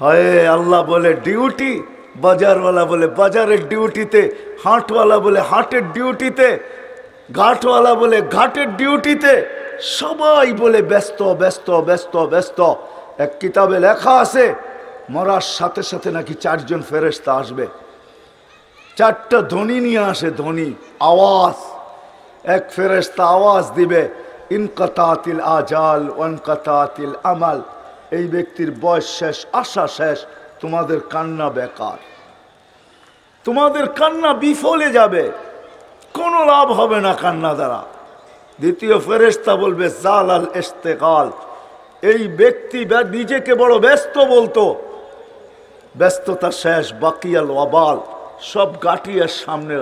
S1: হায় আল্লাহ বলে ডিউটি বাজারওয়ালা বলে বাজারের ডিউটিতে হাটওয়ালা বলে হাটের ডিউটিতে ঘাটওয়ালা বলে ঘাটের ডিউটিতে সবাই বলে ব্যস্ত ব্যস্ত ব্যস্ত ব্যস্ত এক কিতাবে লেখা আছে মরার সাথে সাথে নাকি চারজন ফেরেস্তা আসবে চারটা ধ্বনি নিয়ে আসে ধ্বনি আওয়াজ এক ফেরেস্তা আওয়াজ দিবে ইনকাতাতিল আজাল ওয়ানকাতাতিল আমাল এই ব্যক্তির বয়স শেষ আশা শেষ তোমাদের কান্না বেকার তোমাদের কান্না বিফলে যাবে কোনো লাভ হবে না কান্না দ্বারা দ্বিতীয় ফেরেস্তা বলবে জাল আল এস্তেকাল এই ব্যক্তি নিজেকে বড় ব্যস্ত বলতো ব্যস্ততা শেষ বাকিয়াল অবাল সব গাটিয়ার সামনে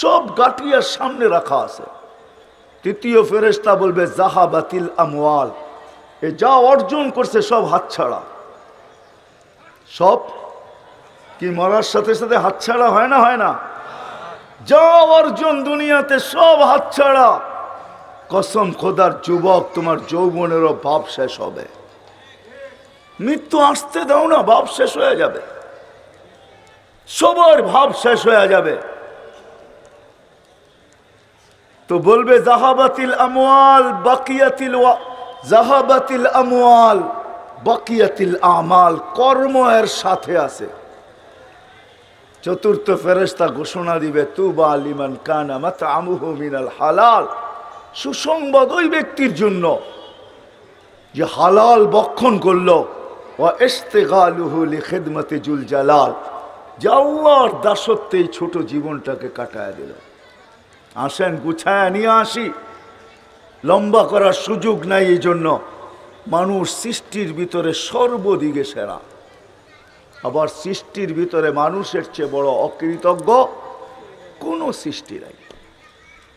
S1: সব গাটিয়ার সামনে রাখা আছে তৃতীয় ফেরেস্তা বলবে জাহা বাতিল আমওয়াল এ যা অর্জন করছে সব হাতছাড়া সব কি মরার সাথে সাথে হাতছাড়া হয় না হয় না যা অর্জন দুনিয়াতে সব হাতছাড়া কসম খোদার যুবক তোমার যৌবনেরও ভাব শেষ হবে মৃত্যু আসতে দাও না ভাব শেষ হয়ে যাবে সবার ভাব শেষ হয়ে যাবে তো বলবে জাহাবাতিল আমোয়াল বাকিয়াতিল জাহাবাতিল আমোয়াল বাকিয়াতিল আমাল কর্ম এর সাথে আছে চতুর্থ ফেরেস্তা ঘোষণা দিবে তু বা আলিমান কানা মাতা আমুহ মিনাল হালাল সুসংবাদ ওই ব্যক্তির জন্য যে হালাল বক্ষণ করল ও এস্তেগালুহুল খেদমতে জুল জালাল যে আল্লাহর দাসত্বে এই ছোট জীবনটাকে কাটায় দিল আসেন গুছায় নিয়ে আসি লম্বা করার সুযোগ নাই এই জন্য মানুষ সৃষ্টির ভিতরে সর্বদিকে সেরা আবার সৃষ্টির ভিতরে মানুষের চেয়ে বড় অকৃতজ্ঞ কোনো সৃষ্টি নাই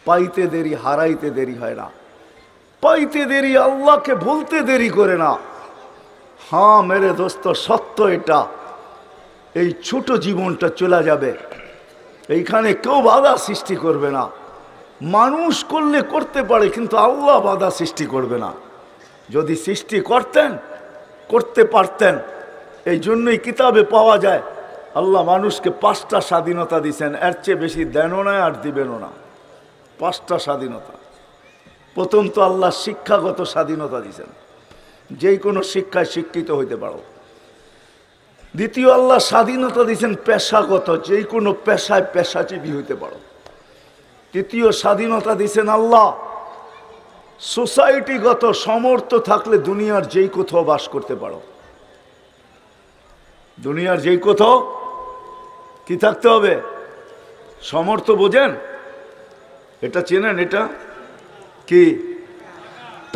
S1: পাইতে দেরি হারাইতে দেরি হয় না পাইতে দেরি আল্লাহকে ভুলতে দেরি করে না হ্যাঁ মেরে দোস্ত সত্য এটা এই ছোট জীবনটা চলে যাবে এইখানে কেউ বাধা সৃষ্টি করবে না মানুষ করলে করতে পারে কিন্তু আল্লাহ বাধা সৃষ্টি করবে না যদি সৃষ্টি করতেন করতে পারতেন এই জন্যই কিতাবে পাওয়া যায় আল্লাহ মানুষকে পাঁচটা স্বাধীনতা দিছেন এর চেয়ে বেশি দেনও না আর দিবেনও না পাঁচটা স্বাধীনতা প্রথম তো আল্লাহ শিক্ষাগত স্বাধীনতা দিয়েছেন যে কোনো শিক্ষায় শিক্ষিত হইতে পারো দ্বিতীয় আল্লাহ স্বাধীনতা দিয়েছেন পেশাগত যে কোনো পেশায় পেশাজীবী হইতে পারো তৃতীয় স্বাধীনতা দিয়েছেন আল্লাহ সোসাইটিগত সমর্থ থাকলে দুনিয়ার যেই কোথাও বাস করতে পারো দুনিয়ার যেই কোথাও কি থাকতে হবে সমর্থ বোঝেন এটা চেনেন এটা কি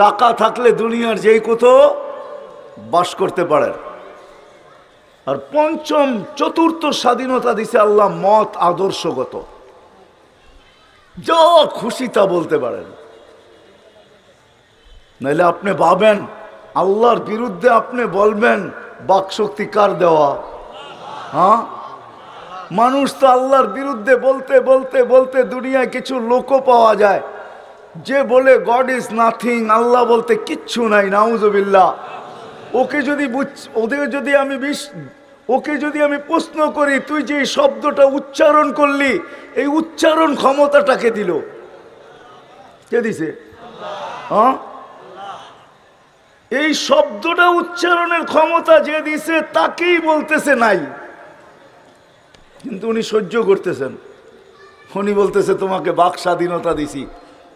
S1: টাকা থাকলে দুনিয়ার যেই কোথাও বাস করতে পারেন আর পঞ্চম চতুর্থ স্বাধীনতা দিছে আল্লাহ মত আদর্শগত যা খুশি তা বলতে পারেন নাহলে আপনি ভাবেন আল্লাহর বিরুদ্ধে আপনি বলবেন শক্তি কার দেওয়া হ্যাঁ মানুষ তো আল্লাহর বিরুদ্ধে বলতে বলতে বলতে দুনিয়ায় কিছু লোকও পাওয়া যায় যে বলে গড ইজ নাথিং আল্লাহ বলতে কিচ্ছু নাই নাউজবিল্লা ওকে যদি ওদের যদি আমি বিশ ওকে যদি আমি প্রশ্ন করি তুই যে শব্দটা উচ্চারণ করলি এই উচ্চারণ ক্ষমতাটাকে দিল কে দিছে হ্যাঁ এই শব্দটা উচ্চারণের ক্ষমতা যে দিছে তাকেই বলতেছে নাই কিন্তু উনি সহ্য করতেছেন উনি বলতেছে তোমাকে বাক স্বাধীনতা দিছি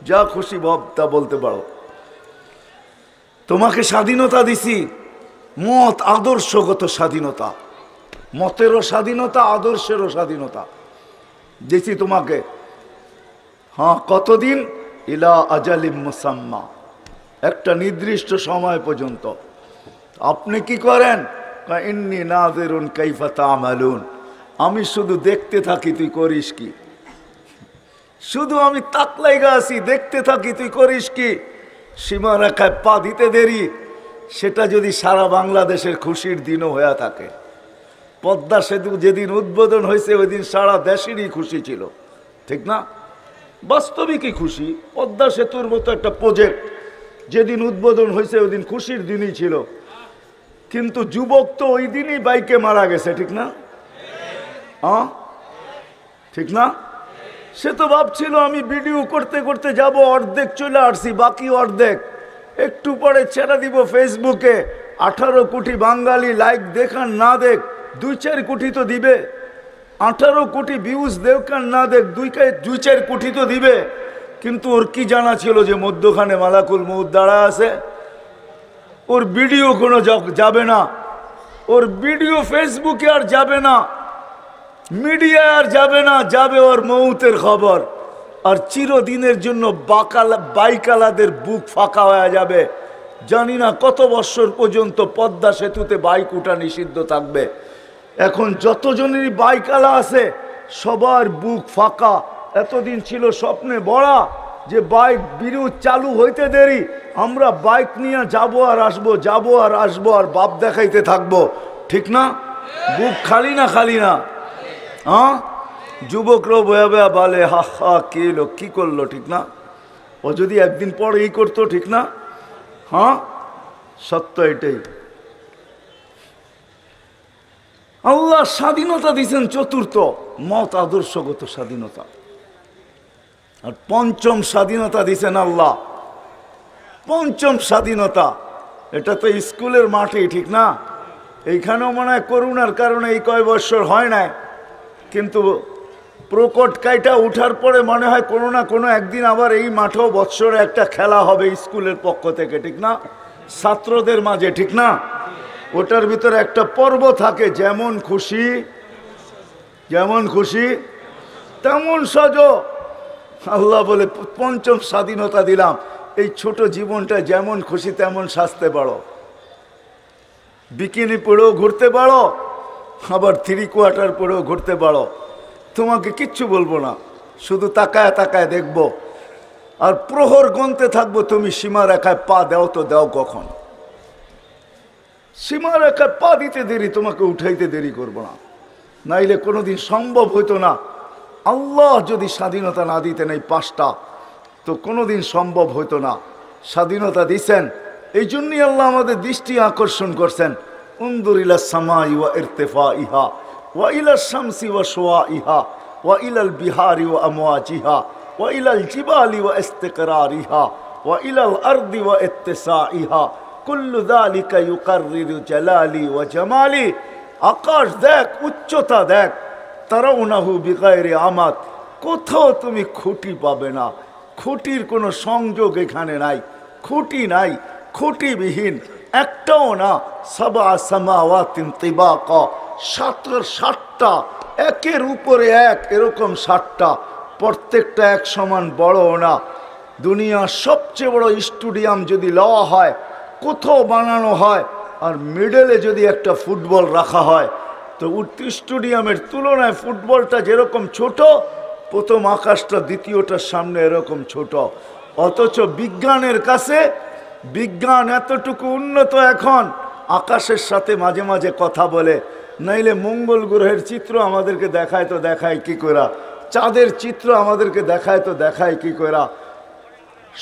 S1: যা খুশি ভাব তা বলতে পারো তোমাকে স্বাধীনতা দিছি মত আদর্শগত স্বাধীনতা মতেরও স্বাধীনতা আদর্শেরও স্বাধীনতা দিছি তোমাকে হ্যাঁ কতদিন ইলা আজালিম মুসাম্মা একটা নির্দিষ্ট সময় পর্যন্ত আপনি কি করেন ইন্নি দেরুন কাইফা আমালুন আমি শুধু দেখতে থাকি তুই করিস কি শুধু আমি তাকলাইগা আছি দেখতে থাকি তুই করিস কি রেখায় পা দিতে দেরি সেটা যদি সারা বাংলাদেশের খুশির দিনও হয়ে থাকে পদ্মা সেতু যেদিন উদ্বোধন হয়েছে ওই দিন সারা দেশেরই খুশি ছিল ঠিক না বাস্তবিকই খুশি পদ্মা সেতুর মতো একটা প্রজেক্ট যেদিন উদ্বোধন হয়েছে ওই দিন খুশির দিনই ছিল কিন্তু যুবক তো ওই দিনই বাইকে মারা গেছে ঠিক না হ্যাঁ ঠিক না সে তো ভাবছিল আমি ভিডিও করতে করতে যাব অর্ধেক চলে আসছি বাকি অর্ধেক একটু পরে ছেড়ে দিব ফেসবুকে আঠারো কোটি বাঙালি লাইক দেখান না দেখ দুই চার কোটি তো দিবে আঠারো কোটি ভিউজ দেখান না দেখ দুই দুই চার কোটি তো দিবে কিন্তু ওর কি জানা ছিল যে মধ্যখানে মালাকুল মৌদ দাঁড়া আছে ওর ভিডিও কোনো যাবে না ওর ভিডিও ফেসবুকে আর যাবে না মিডিয়া আর যাবে না যাবে ওর মৌতের খবর আর চিরদিনের জন্য বাকালা বাইকালাদের বুক ফাঁকা হয়ে যাবে জানি না কত বৎসর পর্যন্ত পদ্মা সেতুতে বাইক উঠা নিষিদ্ধ থাকবে এখন যতজনেরই বাইকালা আছে সবার বুক ফাঁকা এতদিন ছিল স্বপ্নে বড়া যে বাইক বিরোধ চালু হইতে দেরি আমরা বাইক নিয়ে যাবো আর আসবো যাবো আর আসবো আর বাপ দেখাইতে থাকবো ঠিক না বুক খালি না খালি না হ্যাঁ যুবকরাও বয়া বয়া বলে হা হা কে লোক কী করলো ঠিক না ও যদি একদিন পর এই করতো ঠিক না হ্যাঁ সত্য এটাই আল্লাহ স্বাধীনতা দিয়েছেন চতুর্থ মত আদর্শগত স্বাধীনতা আর পঞ্চম স্বাধীনতা দিয়েছেন আল্লাহ পঞ্চম স্বাধীনতা এটা তো স্কুলের মাঠেই ঠিক না এইখানেও মনে হয় করুণার কারণে এই কয় বৎসর হয় নাই কিন্তু প্রকট কাইটা উঠার পরে মনে হয় কোনো না কোনো একদিন আবার এই মাঠেও বৎসরে একটা খেলা হবে স্কুলের পক্ষ থেকে ঠিক না ছাত্রদের মাঝে ঠিক না ওটার ভিতরে একটা পর্ব থাকে যেমন খুশি যেমন খুশি তেমন সজ আল্লাহ বলে পঞ্চম স্বাধীনতা দিলাম এই ছোট জীবনটা যেমন খুশি তেমন সাজতে পারো বিকিনি পড়েও ঘুরতে পারো আবার থ্রি কোয়ার্টার পরেও ঘুরতে পারো তোমাকে কিচ্ছু বলবো না শুধু তাকায় তাকায় দেখব আর প্রহর গনতে থাকবো তুমি সীমা রেখায় পা দাও তো দাও কখন সীমা রেখায় পা দিতে দেরি তোমাকে উঠাইতে দেরি করবো না নাইলে কোনোদিন সম্ভব হইতো না আল্লাহ যদি স্বাধীনতা না দিতেন এই পাঁচটা তো কোনোদিন সম্ভব হইতো না স্বাধীনতা দিছেন এই জন্যই আল্লাহ আমাদের দৃষ্টি আকর্ষণ করছেন انظر الى السماء وارتفاعها والى الشمس وشوائها والى البحار وامواجها والى الجبال واستقرارها والى الارض واتساعها كل ذلك يقرر جلالي وجمالي আকাশ দেখ উচ্চতা দেখ তারাও নাহু বিগায়রে আমাত কোথাও তুমি খুঁটি পাবে না খুঁটির কোনো সংযোগ এখানে নাই খুঁটি নাই খুঁটিবিহীন একটাও না সাবা সামাওয়াতিন ক সাতটার সাতটা একের উপরে এক এরকম সাতটা প্রত্যেকটা এক সমান বড়ও না দুনিয়ার সবচেয়ে বড় স্টেডিয়াম যদি লওয়া হয় কোথাও বানানো হয় আর মিডলে যদি একটা ফুটবল রাখা হয় তো উঠতি স্টেডিয়ামের তুলনায় ফুটবলটা যেরকম ছোট প্রথম আকাশটা দ্বিতীয়টার সামনে এরকম ছোট অথচ বিজ্ঞানের কাছে বিজ্ঞান এতটুকু উন্নত এখন আকাশের সাথে মাঝে মাঝে কথা বলে নাইলে মঙ্গল গ্রহের চিত্র আমাদেরকে দেখায় তো দেখায় কি করা চাঁদের চিত্র আমাদেরকে দেখায় তো দেখায় কি করা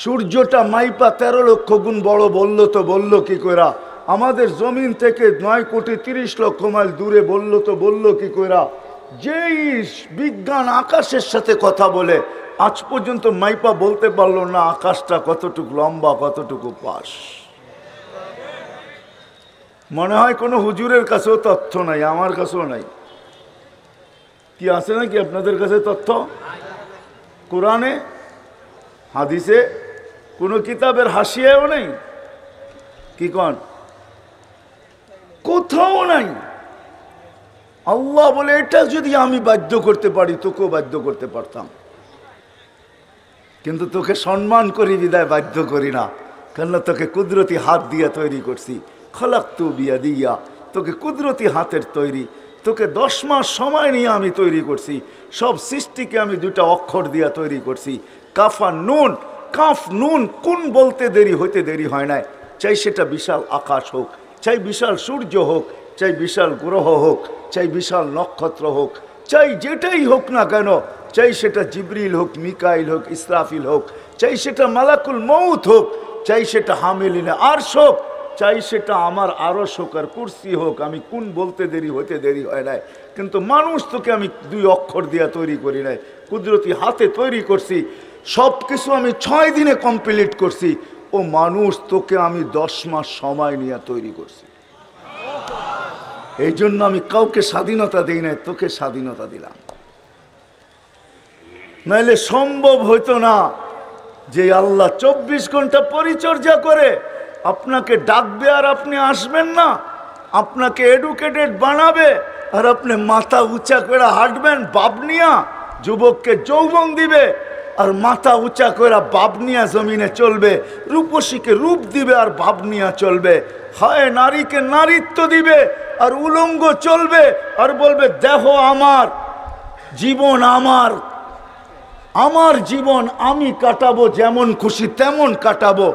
S1: সূর্যটা মাইপা তেরো লক্ষ গুণ বড় বলল তো বলল কি করা আমাদের জমিন থেকে নয় কোটি তিরিশ লক্ষ মাইল দূরে বলল তো বলল কি করা যেই বিজ্ঞান আকাশের সাথে কথা বলে আজ পর্যন্ত মাইপা বলতে পারলো না আকাশটা কতটুকু লম্বা কতটুকু পাশ মনে হয় কোনো হুজুরের কাছেও তথ্য নাই আমার কাছেও নাই কি আছে নাকি আপনাদের কাছে তথ্য কোরআনে হাদিসে কোনো কিতাবের হাসিয়াও নেই কি কন কোথাও নাই আল্লাহ বলে এটা যদি আমি বাধ্য করতে পারি তোকেও বাধ্য করতে পারতাম কিন্তু তোকে সম্মান করি বিদায় বাধ্য করি না কেননা তোকে কুদরতি হাত দিয়ে তৈরি করছি খলাক তু বিয়া দিয়া তোকে কুদরতি হাতের তৈরি তোকে দশ মাস সময় নিয়ে আমি তৈরি করছি সব সৃষ্টিকে আমি দুটা অক্ষর দিয়া তৈরি করছি কাফা নুন কাফ নুন কোন বলতে দেরি হইতে দেরি হয় নাই চাই সেটা বিশাল আকাশ হোক চাই বিশাল সূর্য হোক চাই বিশাল গ্রহ হোক চাই বিশাল নক্ষত্র হোক চাই যেটাই হোক না কেন চাই সেটা জিবরিল হোক মিকাইল হোক ইসরাফিল হোক চাই সেটা মালাকুল মৌত হোক চাই সেটা হামেলিনে আর শোক চাই সেটা আমার আরও শোক আর কুর্সি হোক আমি কোন বলতে দেরি হতে দেরি হয় নাই কিন্তু মানুষ তোকে আমি দুই অক্ষর দিয়া তৈরি করি নাই কুদরতি হাতে তৈরি করছি সব কিছু আমি ছয় দিনে কমপ্লিট করছি ও মানুষ তোকে আমি দশ মাস সময় নিয়ে তৈরি করছি এই জন্য আমি কাউকে স্বাধীনতা দিই নাই তোকে স্বাধীনতা দিলাম নাইলে সম্ভব হইতো না যে আল্লাহ চব্বিশ ঘন্টা পরিচর্যা করে আপনাকে ডাকবে আর আপনি আসবেন না আপনাকে এডুকেটেড বানাবে আর আপনি মাথা উঁচা করে হাঁটবেন বাবনিয়া যুবককে যৌবন দিবে আর মাথা উঁচা করে বাপ নিয়া জমিনে চলবে রূপসীকে রূপ দিবে আর বাপ চলবে হয় নারীকে নারীত্ব দিবে আর উলঙ্গ চলবে আর বলবে দেহ আমার জীবন আমার আমার জীবন আমি কাটাবো যেমন খুশি তেমন কাটাবো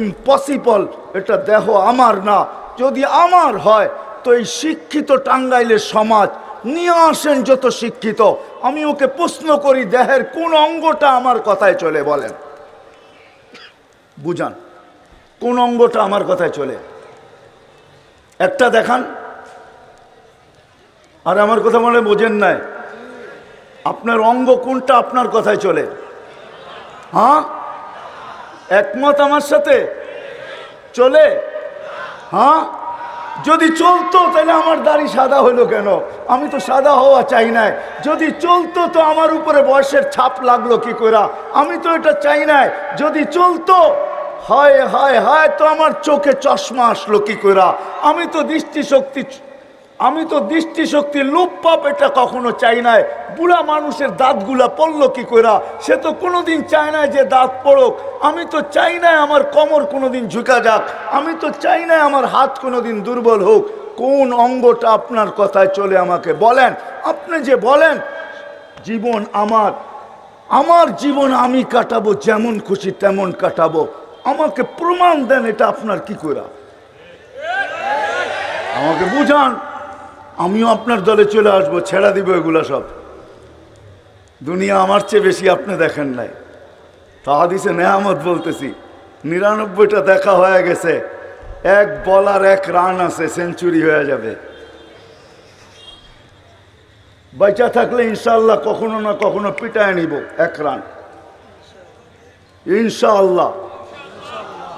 S1: ইম্পসিবল এটা দেহ আমার না যদি আমার হয় তো এই শিক্ষিত টাঙ্গাইলের সমাজ নিয়ে আসেন যত শিক্ষিত আমি ওকে প্রশ্ন করি দেহের কোন অঙ্গটা আমার কথায় চলে বলেন বুঝান কোন অঙ্গটা আমার কথায় চলে একটা দেখান আর আমার কথা মনে বোঝেন নাই আপনার অঙ্গ কোনটা আপনার কথায় চলে হ্যাঁ একমত আমার সাথে চলে হ্যাঁ যদি চলতো তাহলে আমার দাড়ি সাদা হলো কেন আমি তো সাদা হওয়া চাই নাই যদি চলতো তো আমার উপরে বয়সের ছাপ লাগলো কি করে আমি তো এটা চাই নাই যদি চলতো হয় হয় হয় তো আমার চোখে চশমা আসলো কি করে আমি তো দৃষ্টিশক্তি আমি তো লোপ পাপ এটা কখনো চাই নাই বুড়া মানুষের দাঁতগুলা পড়লো কি কইরা সে তো কোনোদিন চায় না যে দাঁত পড়ুক আমি তো চাই না আমার কমর কোনোদিন ঝুঁকা যাক আমি তো চাই না আমার হাত কোনোদিন দুর্বল হোক কোন অঙ্গটা আপনার কথায় চলে আমাকে বলেন আপনি যে বলেন জীবন আমার আমার জীবন আমি কাটাবো যেমন খুশি তেমন কাটাবো আমাকে প্রমাণ দেন এটা আপনার কি করে আমাকে বুঝান আমিও আপনার দলে চলে আসবো ছেড়া দিব এগুলো সব দুনিয়া আমার চেয়ে বেশি আপনি দেখেন নাই তাহাদিসে নেহামত বলতেছি নিরানব্বইটা দেখা হয়ে গেছে এক বলার এক রান আছে সেঞ্চুরি হয়ে যাবে বাইচা থাকলে ইনশাল্লাহ কখনো না কখনো পিটায় নিব এক রান ইনশাআল্লাহ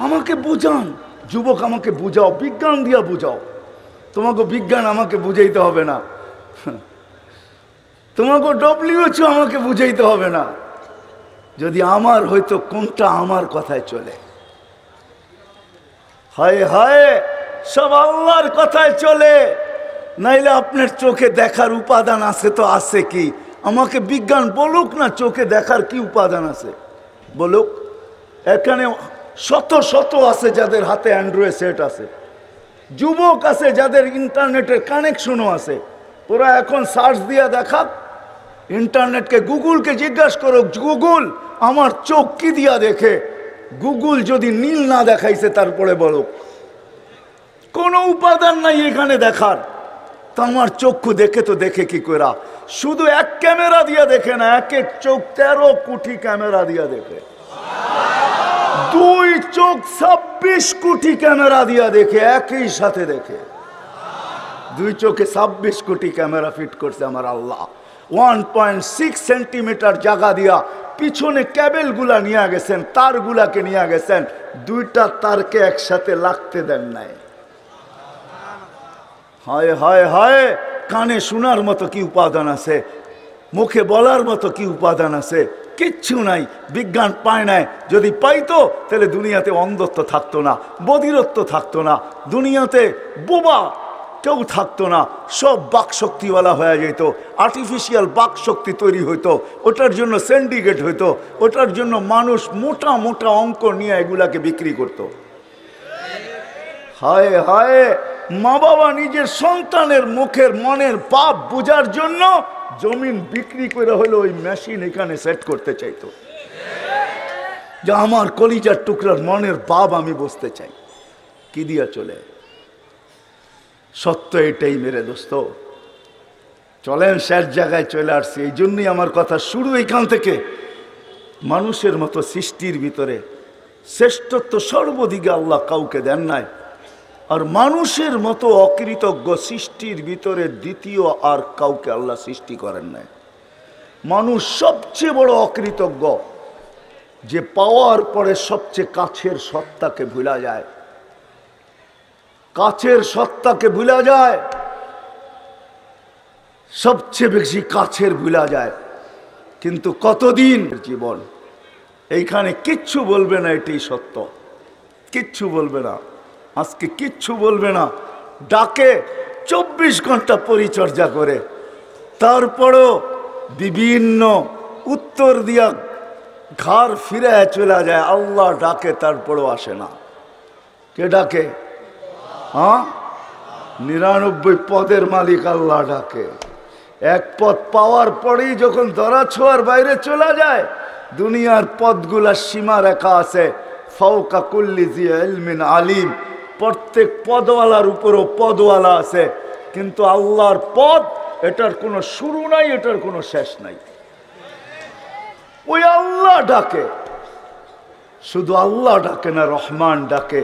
S1: আমাকে বুঝান যুবক আমাকে বুঝাও বিজ্ঞান দিয়া বুঝাও তোমাকে বিজ্ঞান আমাকে বুঝাইতে হবে না তোমাকে ডব্লিউচও আমাকে বুঝাইতে হবে না যদি আমার হয়তো কোনটা আমার কথায় চলে হায় হায় সব আল্লাহর কথায় চলে নাইলে আপনার চোখে দেখার উপাদান আছে তো আছে কি আমাকে বিজ্ঞান বলুক না চোখে দেখার কি উপাদান আছে বলুক এখানে শত শত আছে যাদের হাতে অ্যান্ড্রয়েড সেট আছে যুবক আছে যাদের ইন্টারনেটের কানেকশনও আছে ওরা এখন সার্চ দিয়ে দেখাক ইন্টারনেটকে গুগলকে জিজ্ঞাসা করো গুগল আমার চোখ কি দিয়া দেখে গুগল যদি নীল না দেখাইছে তারপরে বলো কোনো উপাদান নাই এখানে দেখার তো আমার চক্ষু দেখে তো দেখে কি করা শুধু এক ক্যামেরা দিয়া দেখে না এক এক চোখ তেরো কোটি ক্যামেরা দিয়া দেখে দুই চোখ ছাব্বিশ কোটি ক্যামেরা দিয়া দেখে একই সাথে দেখে দুই চোখে ছাব্বিশ কোটি ক্যামেরা ফিট করছে আমার আল্লাহ ওয়ান পয়েন্ট সিক্স সেন্টিমিটার জায়গা দিয়া পিছনে ক্যাবেলগুলা নিয়ে গেছেন তারগুলাকে নিয়ে গেছেন দুইটা তারকে একসাথে লাগতে দেন নাই হয় হয় হয় কানে শোনার মতো কি উপাদান আছে মুখে বলার মতো কি উপাদান আছে কিচ্ছু নাই বিজ্ঞান পায় নাই যদি পাইতো তাহলে দুনিয়াতে অন্ধত্ব থাকতো না বধিরত্ব থাকতো না দুনিয়াতে বোবা কেউ থাকতো না সব বাকশক্তিওয়ালা হয়ে যেত আর্টিফিশিয়াল বাকশক্তি তৈরি হইতো ওটার জন্য সিন্ডিকেট হইতো ওটার জন্য মানুষ মোটা মোটা অঙ্ক নিয়ে এগুলাকে বিক্রি করত হায় হায় মা বাবা নিজের সন্তানের মুখের মনের পাপ বোঝার জন্য জমিন বিক্রি করে হলো ওই মেশিন এখানে সেট করতে চাইতো যে আমার কলিজার টুকরার মনের বাপ আমি বসতে চাই কি দিয়া চলে সত্য এটাই মেরে দোস্ত চলেন স্যার জায়গায় চলে আসছি এই জন্যই আমার কথা শুরু এইখান থেকে মানুষের মতো সৃষ্টির ভিতরে শ্রেষ্ঠত্ব সর্বদিকে আল্লাহ কাউকে দেন নাই আর মানুষের মতো অকৃতজ্ঞ সৃষ্টির ভিতরে দ্বিতীয় আর কাউকে আল্লাহ সৃষ্টি করেন না মানুষ সবচেয়ে বড় অকৃতজ্ঞ যে পাওয়ার পরে সবচেয়ে কাছের সত্তাকে ভুলা যায় কাছের সত্তাকে ভুলা যায় সবচেয়ে বেশি কাছের ভুলা যায় কিন্তু কতদিন জীবন এইখানে কিচ্ছু বলবে না এটাই সত্য কিচ্ছু বলবে না আজকে কিচ্ছু বলবে না ডাকে চব্বিশ ঘন্টা পরিচর্যা করে তারপরও বিভিন্ন উত্তর দিয়া ঘর ফিরে চলে যায় আল্লাহ ডাকে তারপরও আসে না কে ডাকে হ্যাঁ নিরানব্বই পদের মালিক আল্লাহ ডাকে এক পদ পাওয়ার পরেই যখন ধরা ছোয়ার বাইরে চলে যায় দুনিয়ার পদগুলার সীমা রেখা আছে ফাউকা কুল্লি জিয়া আলিম প্রত্যেক পদওয়ালার উপরও পদওয়ালা আছে কিন্তু আল্লাহর পদ এটার কোনো শুরু নাই এটার কোনো শেষ নাই ওই আল্লাহ ডাকে শুধু আল্লাহ ডাকে না রহমান ডাকে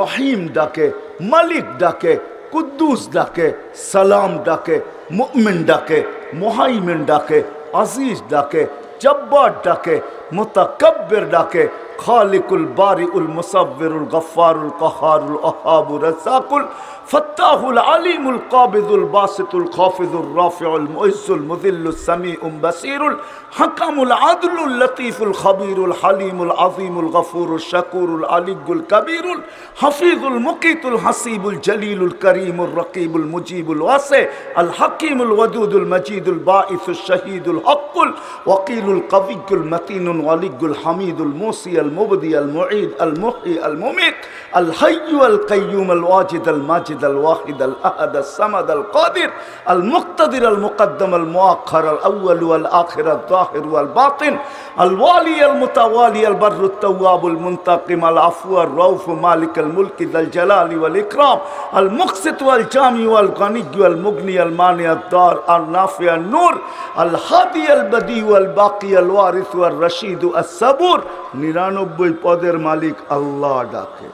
S1: রহিম ডাকে মালিক ডাকে কুদ্দুস ডাকে সালাম ডাকে মুমিন ডাকে মোহাইমিন ডাকে আজিজ ডাকে জব্বার ডাকে متکبر ڈاکے خالق الباری المصور الغفار القهار الاحاب الرزاق الفتاح العليم القابض الباسط الخافض الرافع المعز المذل السميع البصير الحكم العدل اللطيف الخبير الحليم العظيم الغفور الشكور العلي الكبير الحفيظ المقيت الحسيب الجليل الكريم الرقيب المجيب الواسع الحكيم الودود المجيد الباعث الشهيد الحق الوكيل القوي المتين ولي الحميد الموصي المبدي المعيد المحيي المميت الحي القيوم الواجد الماجد الواحد الأحد الصمد القادر المقتدر المقدم المؤخر الأول والآخر الظاهر والباطن الوالي المتوالي البر التواب المنتقم العفو الروف مالك الملك ذا الجلال والإكرام المقسط والجامي والغني والمغني الماني الدار النافع النور الهادي البدي والباقي الوارث والرشيد রাশিদু আসাবুর নিরানব্বই পদের মালিক আল্লাহ ডাকে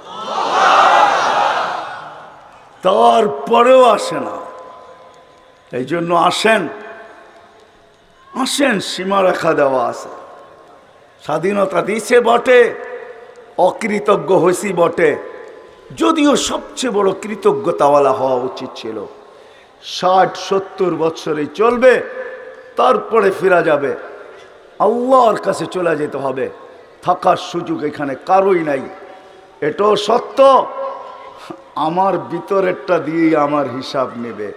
S1: তারপরেও আসে না এই জন্য আসেন আসেন সীমা রেখা দেওয়া আছে স্বাধীনতা দিছে বটে অকৃতজ্ঞ হয়েছি বটে যদিও সবচেয়ে বড় কৃতজ্ঞতাওয়ালা হওয়া উচিত ছিল ষাট সত্তর বছরে চলবে তারপরে ফেরা যাবে আল্লাহর কাছে চলে যেতে হবে থাকার সুযোগ এখানে কারোই নাই এটাও সত্য আমার ভিতরেরটা দিয়েই আমার হিসাব নেবে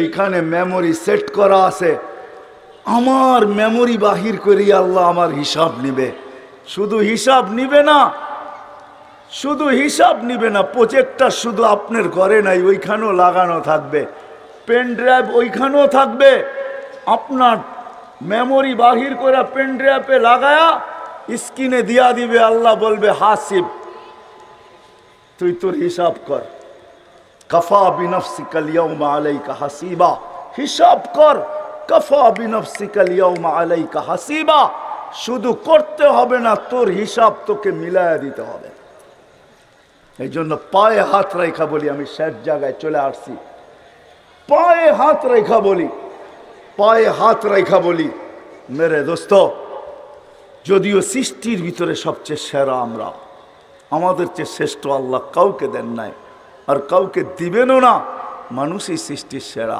S1: এইখানে মেমোরি সেট করা আছে আমার মেমোরি বাহির করি আল্লাহ আমার হিসাব নেবে শুধু হিসাব নিবে না শুধু হিসাব নিবে না প্রজেক্টটা শুধু আপনার ঘরে নাই ওইখানেও লাগানো থাকবে পেন ড্রাইভ ওইখানেও থাকবে আপনার মেমোরি বাহির করে পেনড্রাইভে লাগায়া স্ক্রিনে দিয়া দিবে আল্লাহ বলবে হাসিব তুই তোর হিসাব কর কফা বিনফসিকাল ইয়াউমা আলাইকা হাসিবা হিসাব কর কফা বিনফসিকাল ইয়াউমা আলাইকা হাসিবা শুধু করতে হবে না তোর হিসাব তোকে মিলায়া দিতে হবে এই জন্য পায়ে হাত রেখা বলি আমি শেষ জায়গায় চলে আসছি পায়ে হাত রেখা বলি পায়ে হাত রেখা বলি মেরে দোস্ত যদিও সৃষ্টির ভিতরে সবচেয়ে সেরা আমরা আমাদের চেয়ে শ্রেষ্ঠ আল্লাহ কাউকে দেন নাই আর কাউকে দিবেনও না মানুষই সৃষ্টির সেরা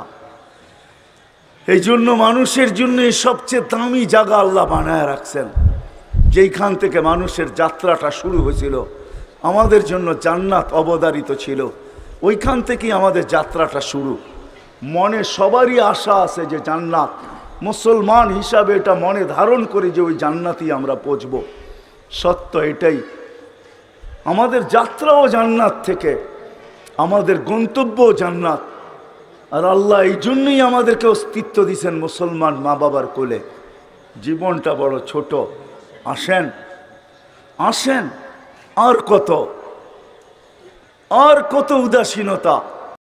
S1: এই জন্য মানুষের জন্য সবচেয়ে দামি জায়গা আল্লাহ বানায় রাখছেন যেইখান থেকে মানুষের যাত্রাটা শুরু হয়েছিল আমাদের জন্য জান্নাত অবদারিত ছিল ওইখান থেকেই আমাদের যাত্রাটা শুরু মনে সবারই আশা আছে যে জান্নাত মুসলমান হিসাবে এটা মনে ধারণ করে যে ওই জান্নাতই আমরা পচব সত্য এটাই আমাদের যাত্রাও জান্নাত থেকে আমাদের গন্তব্যও জান্নাত আর আল্লাহ এই জন্যই আমাদেরকে অস্তিত্ব দিয়েছেন মুসলমান মা বাবার কোলে জীবনটা বড় ছোট আসেন আসেন আর কত আর কত উদাসীনতা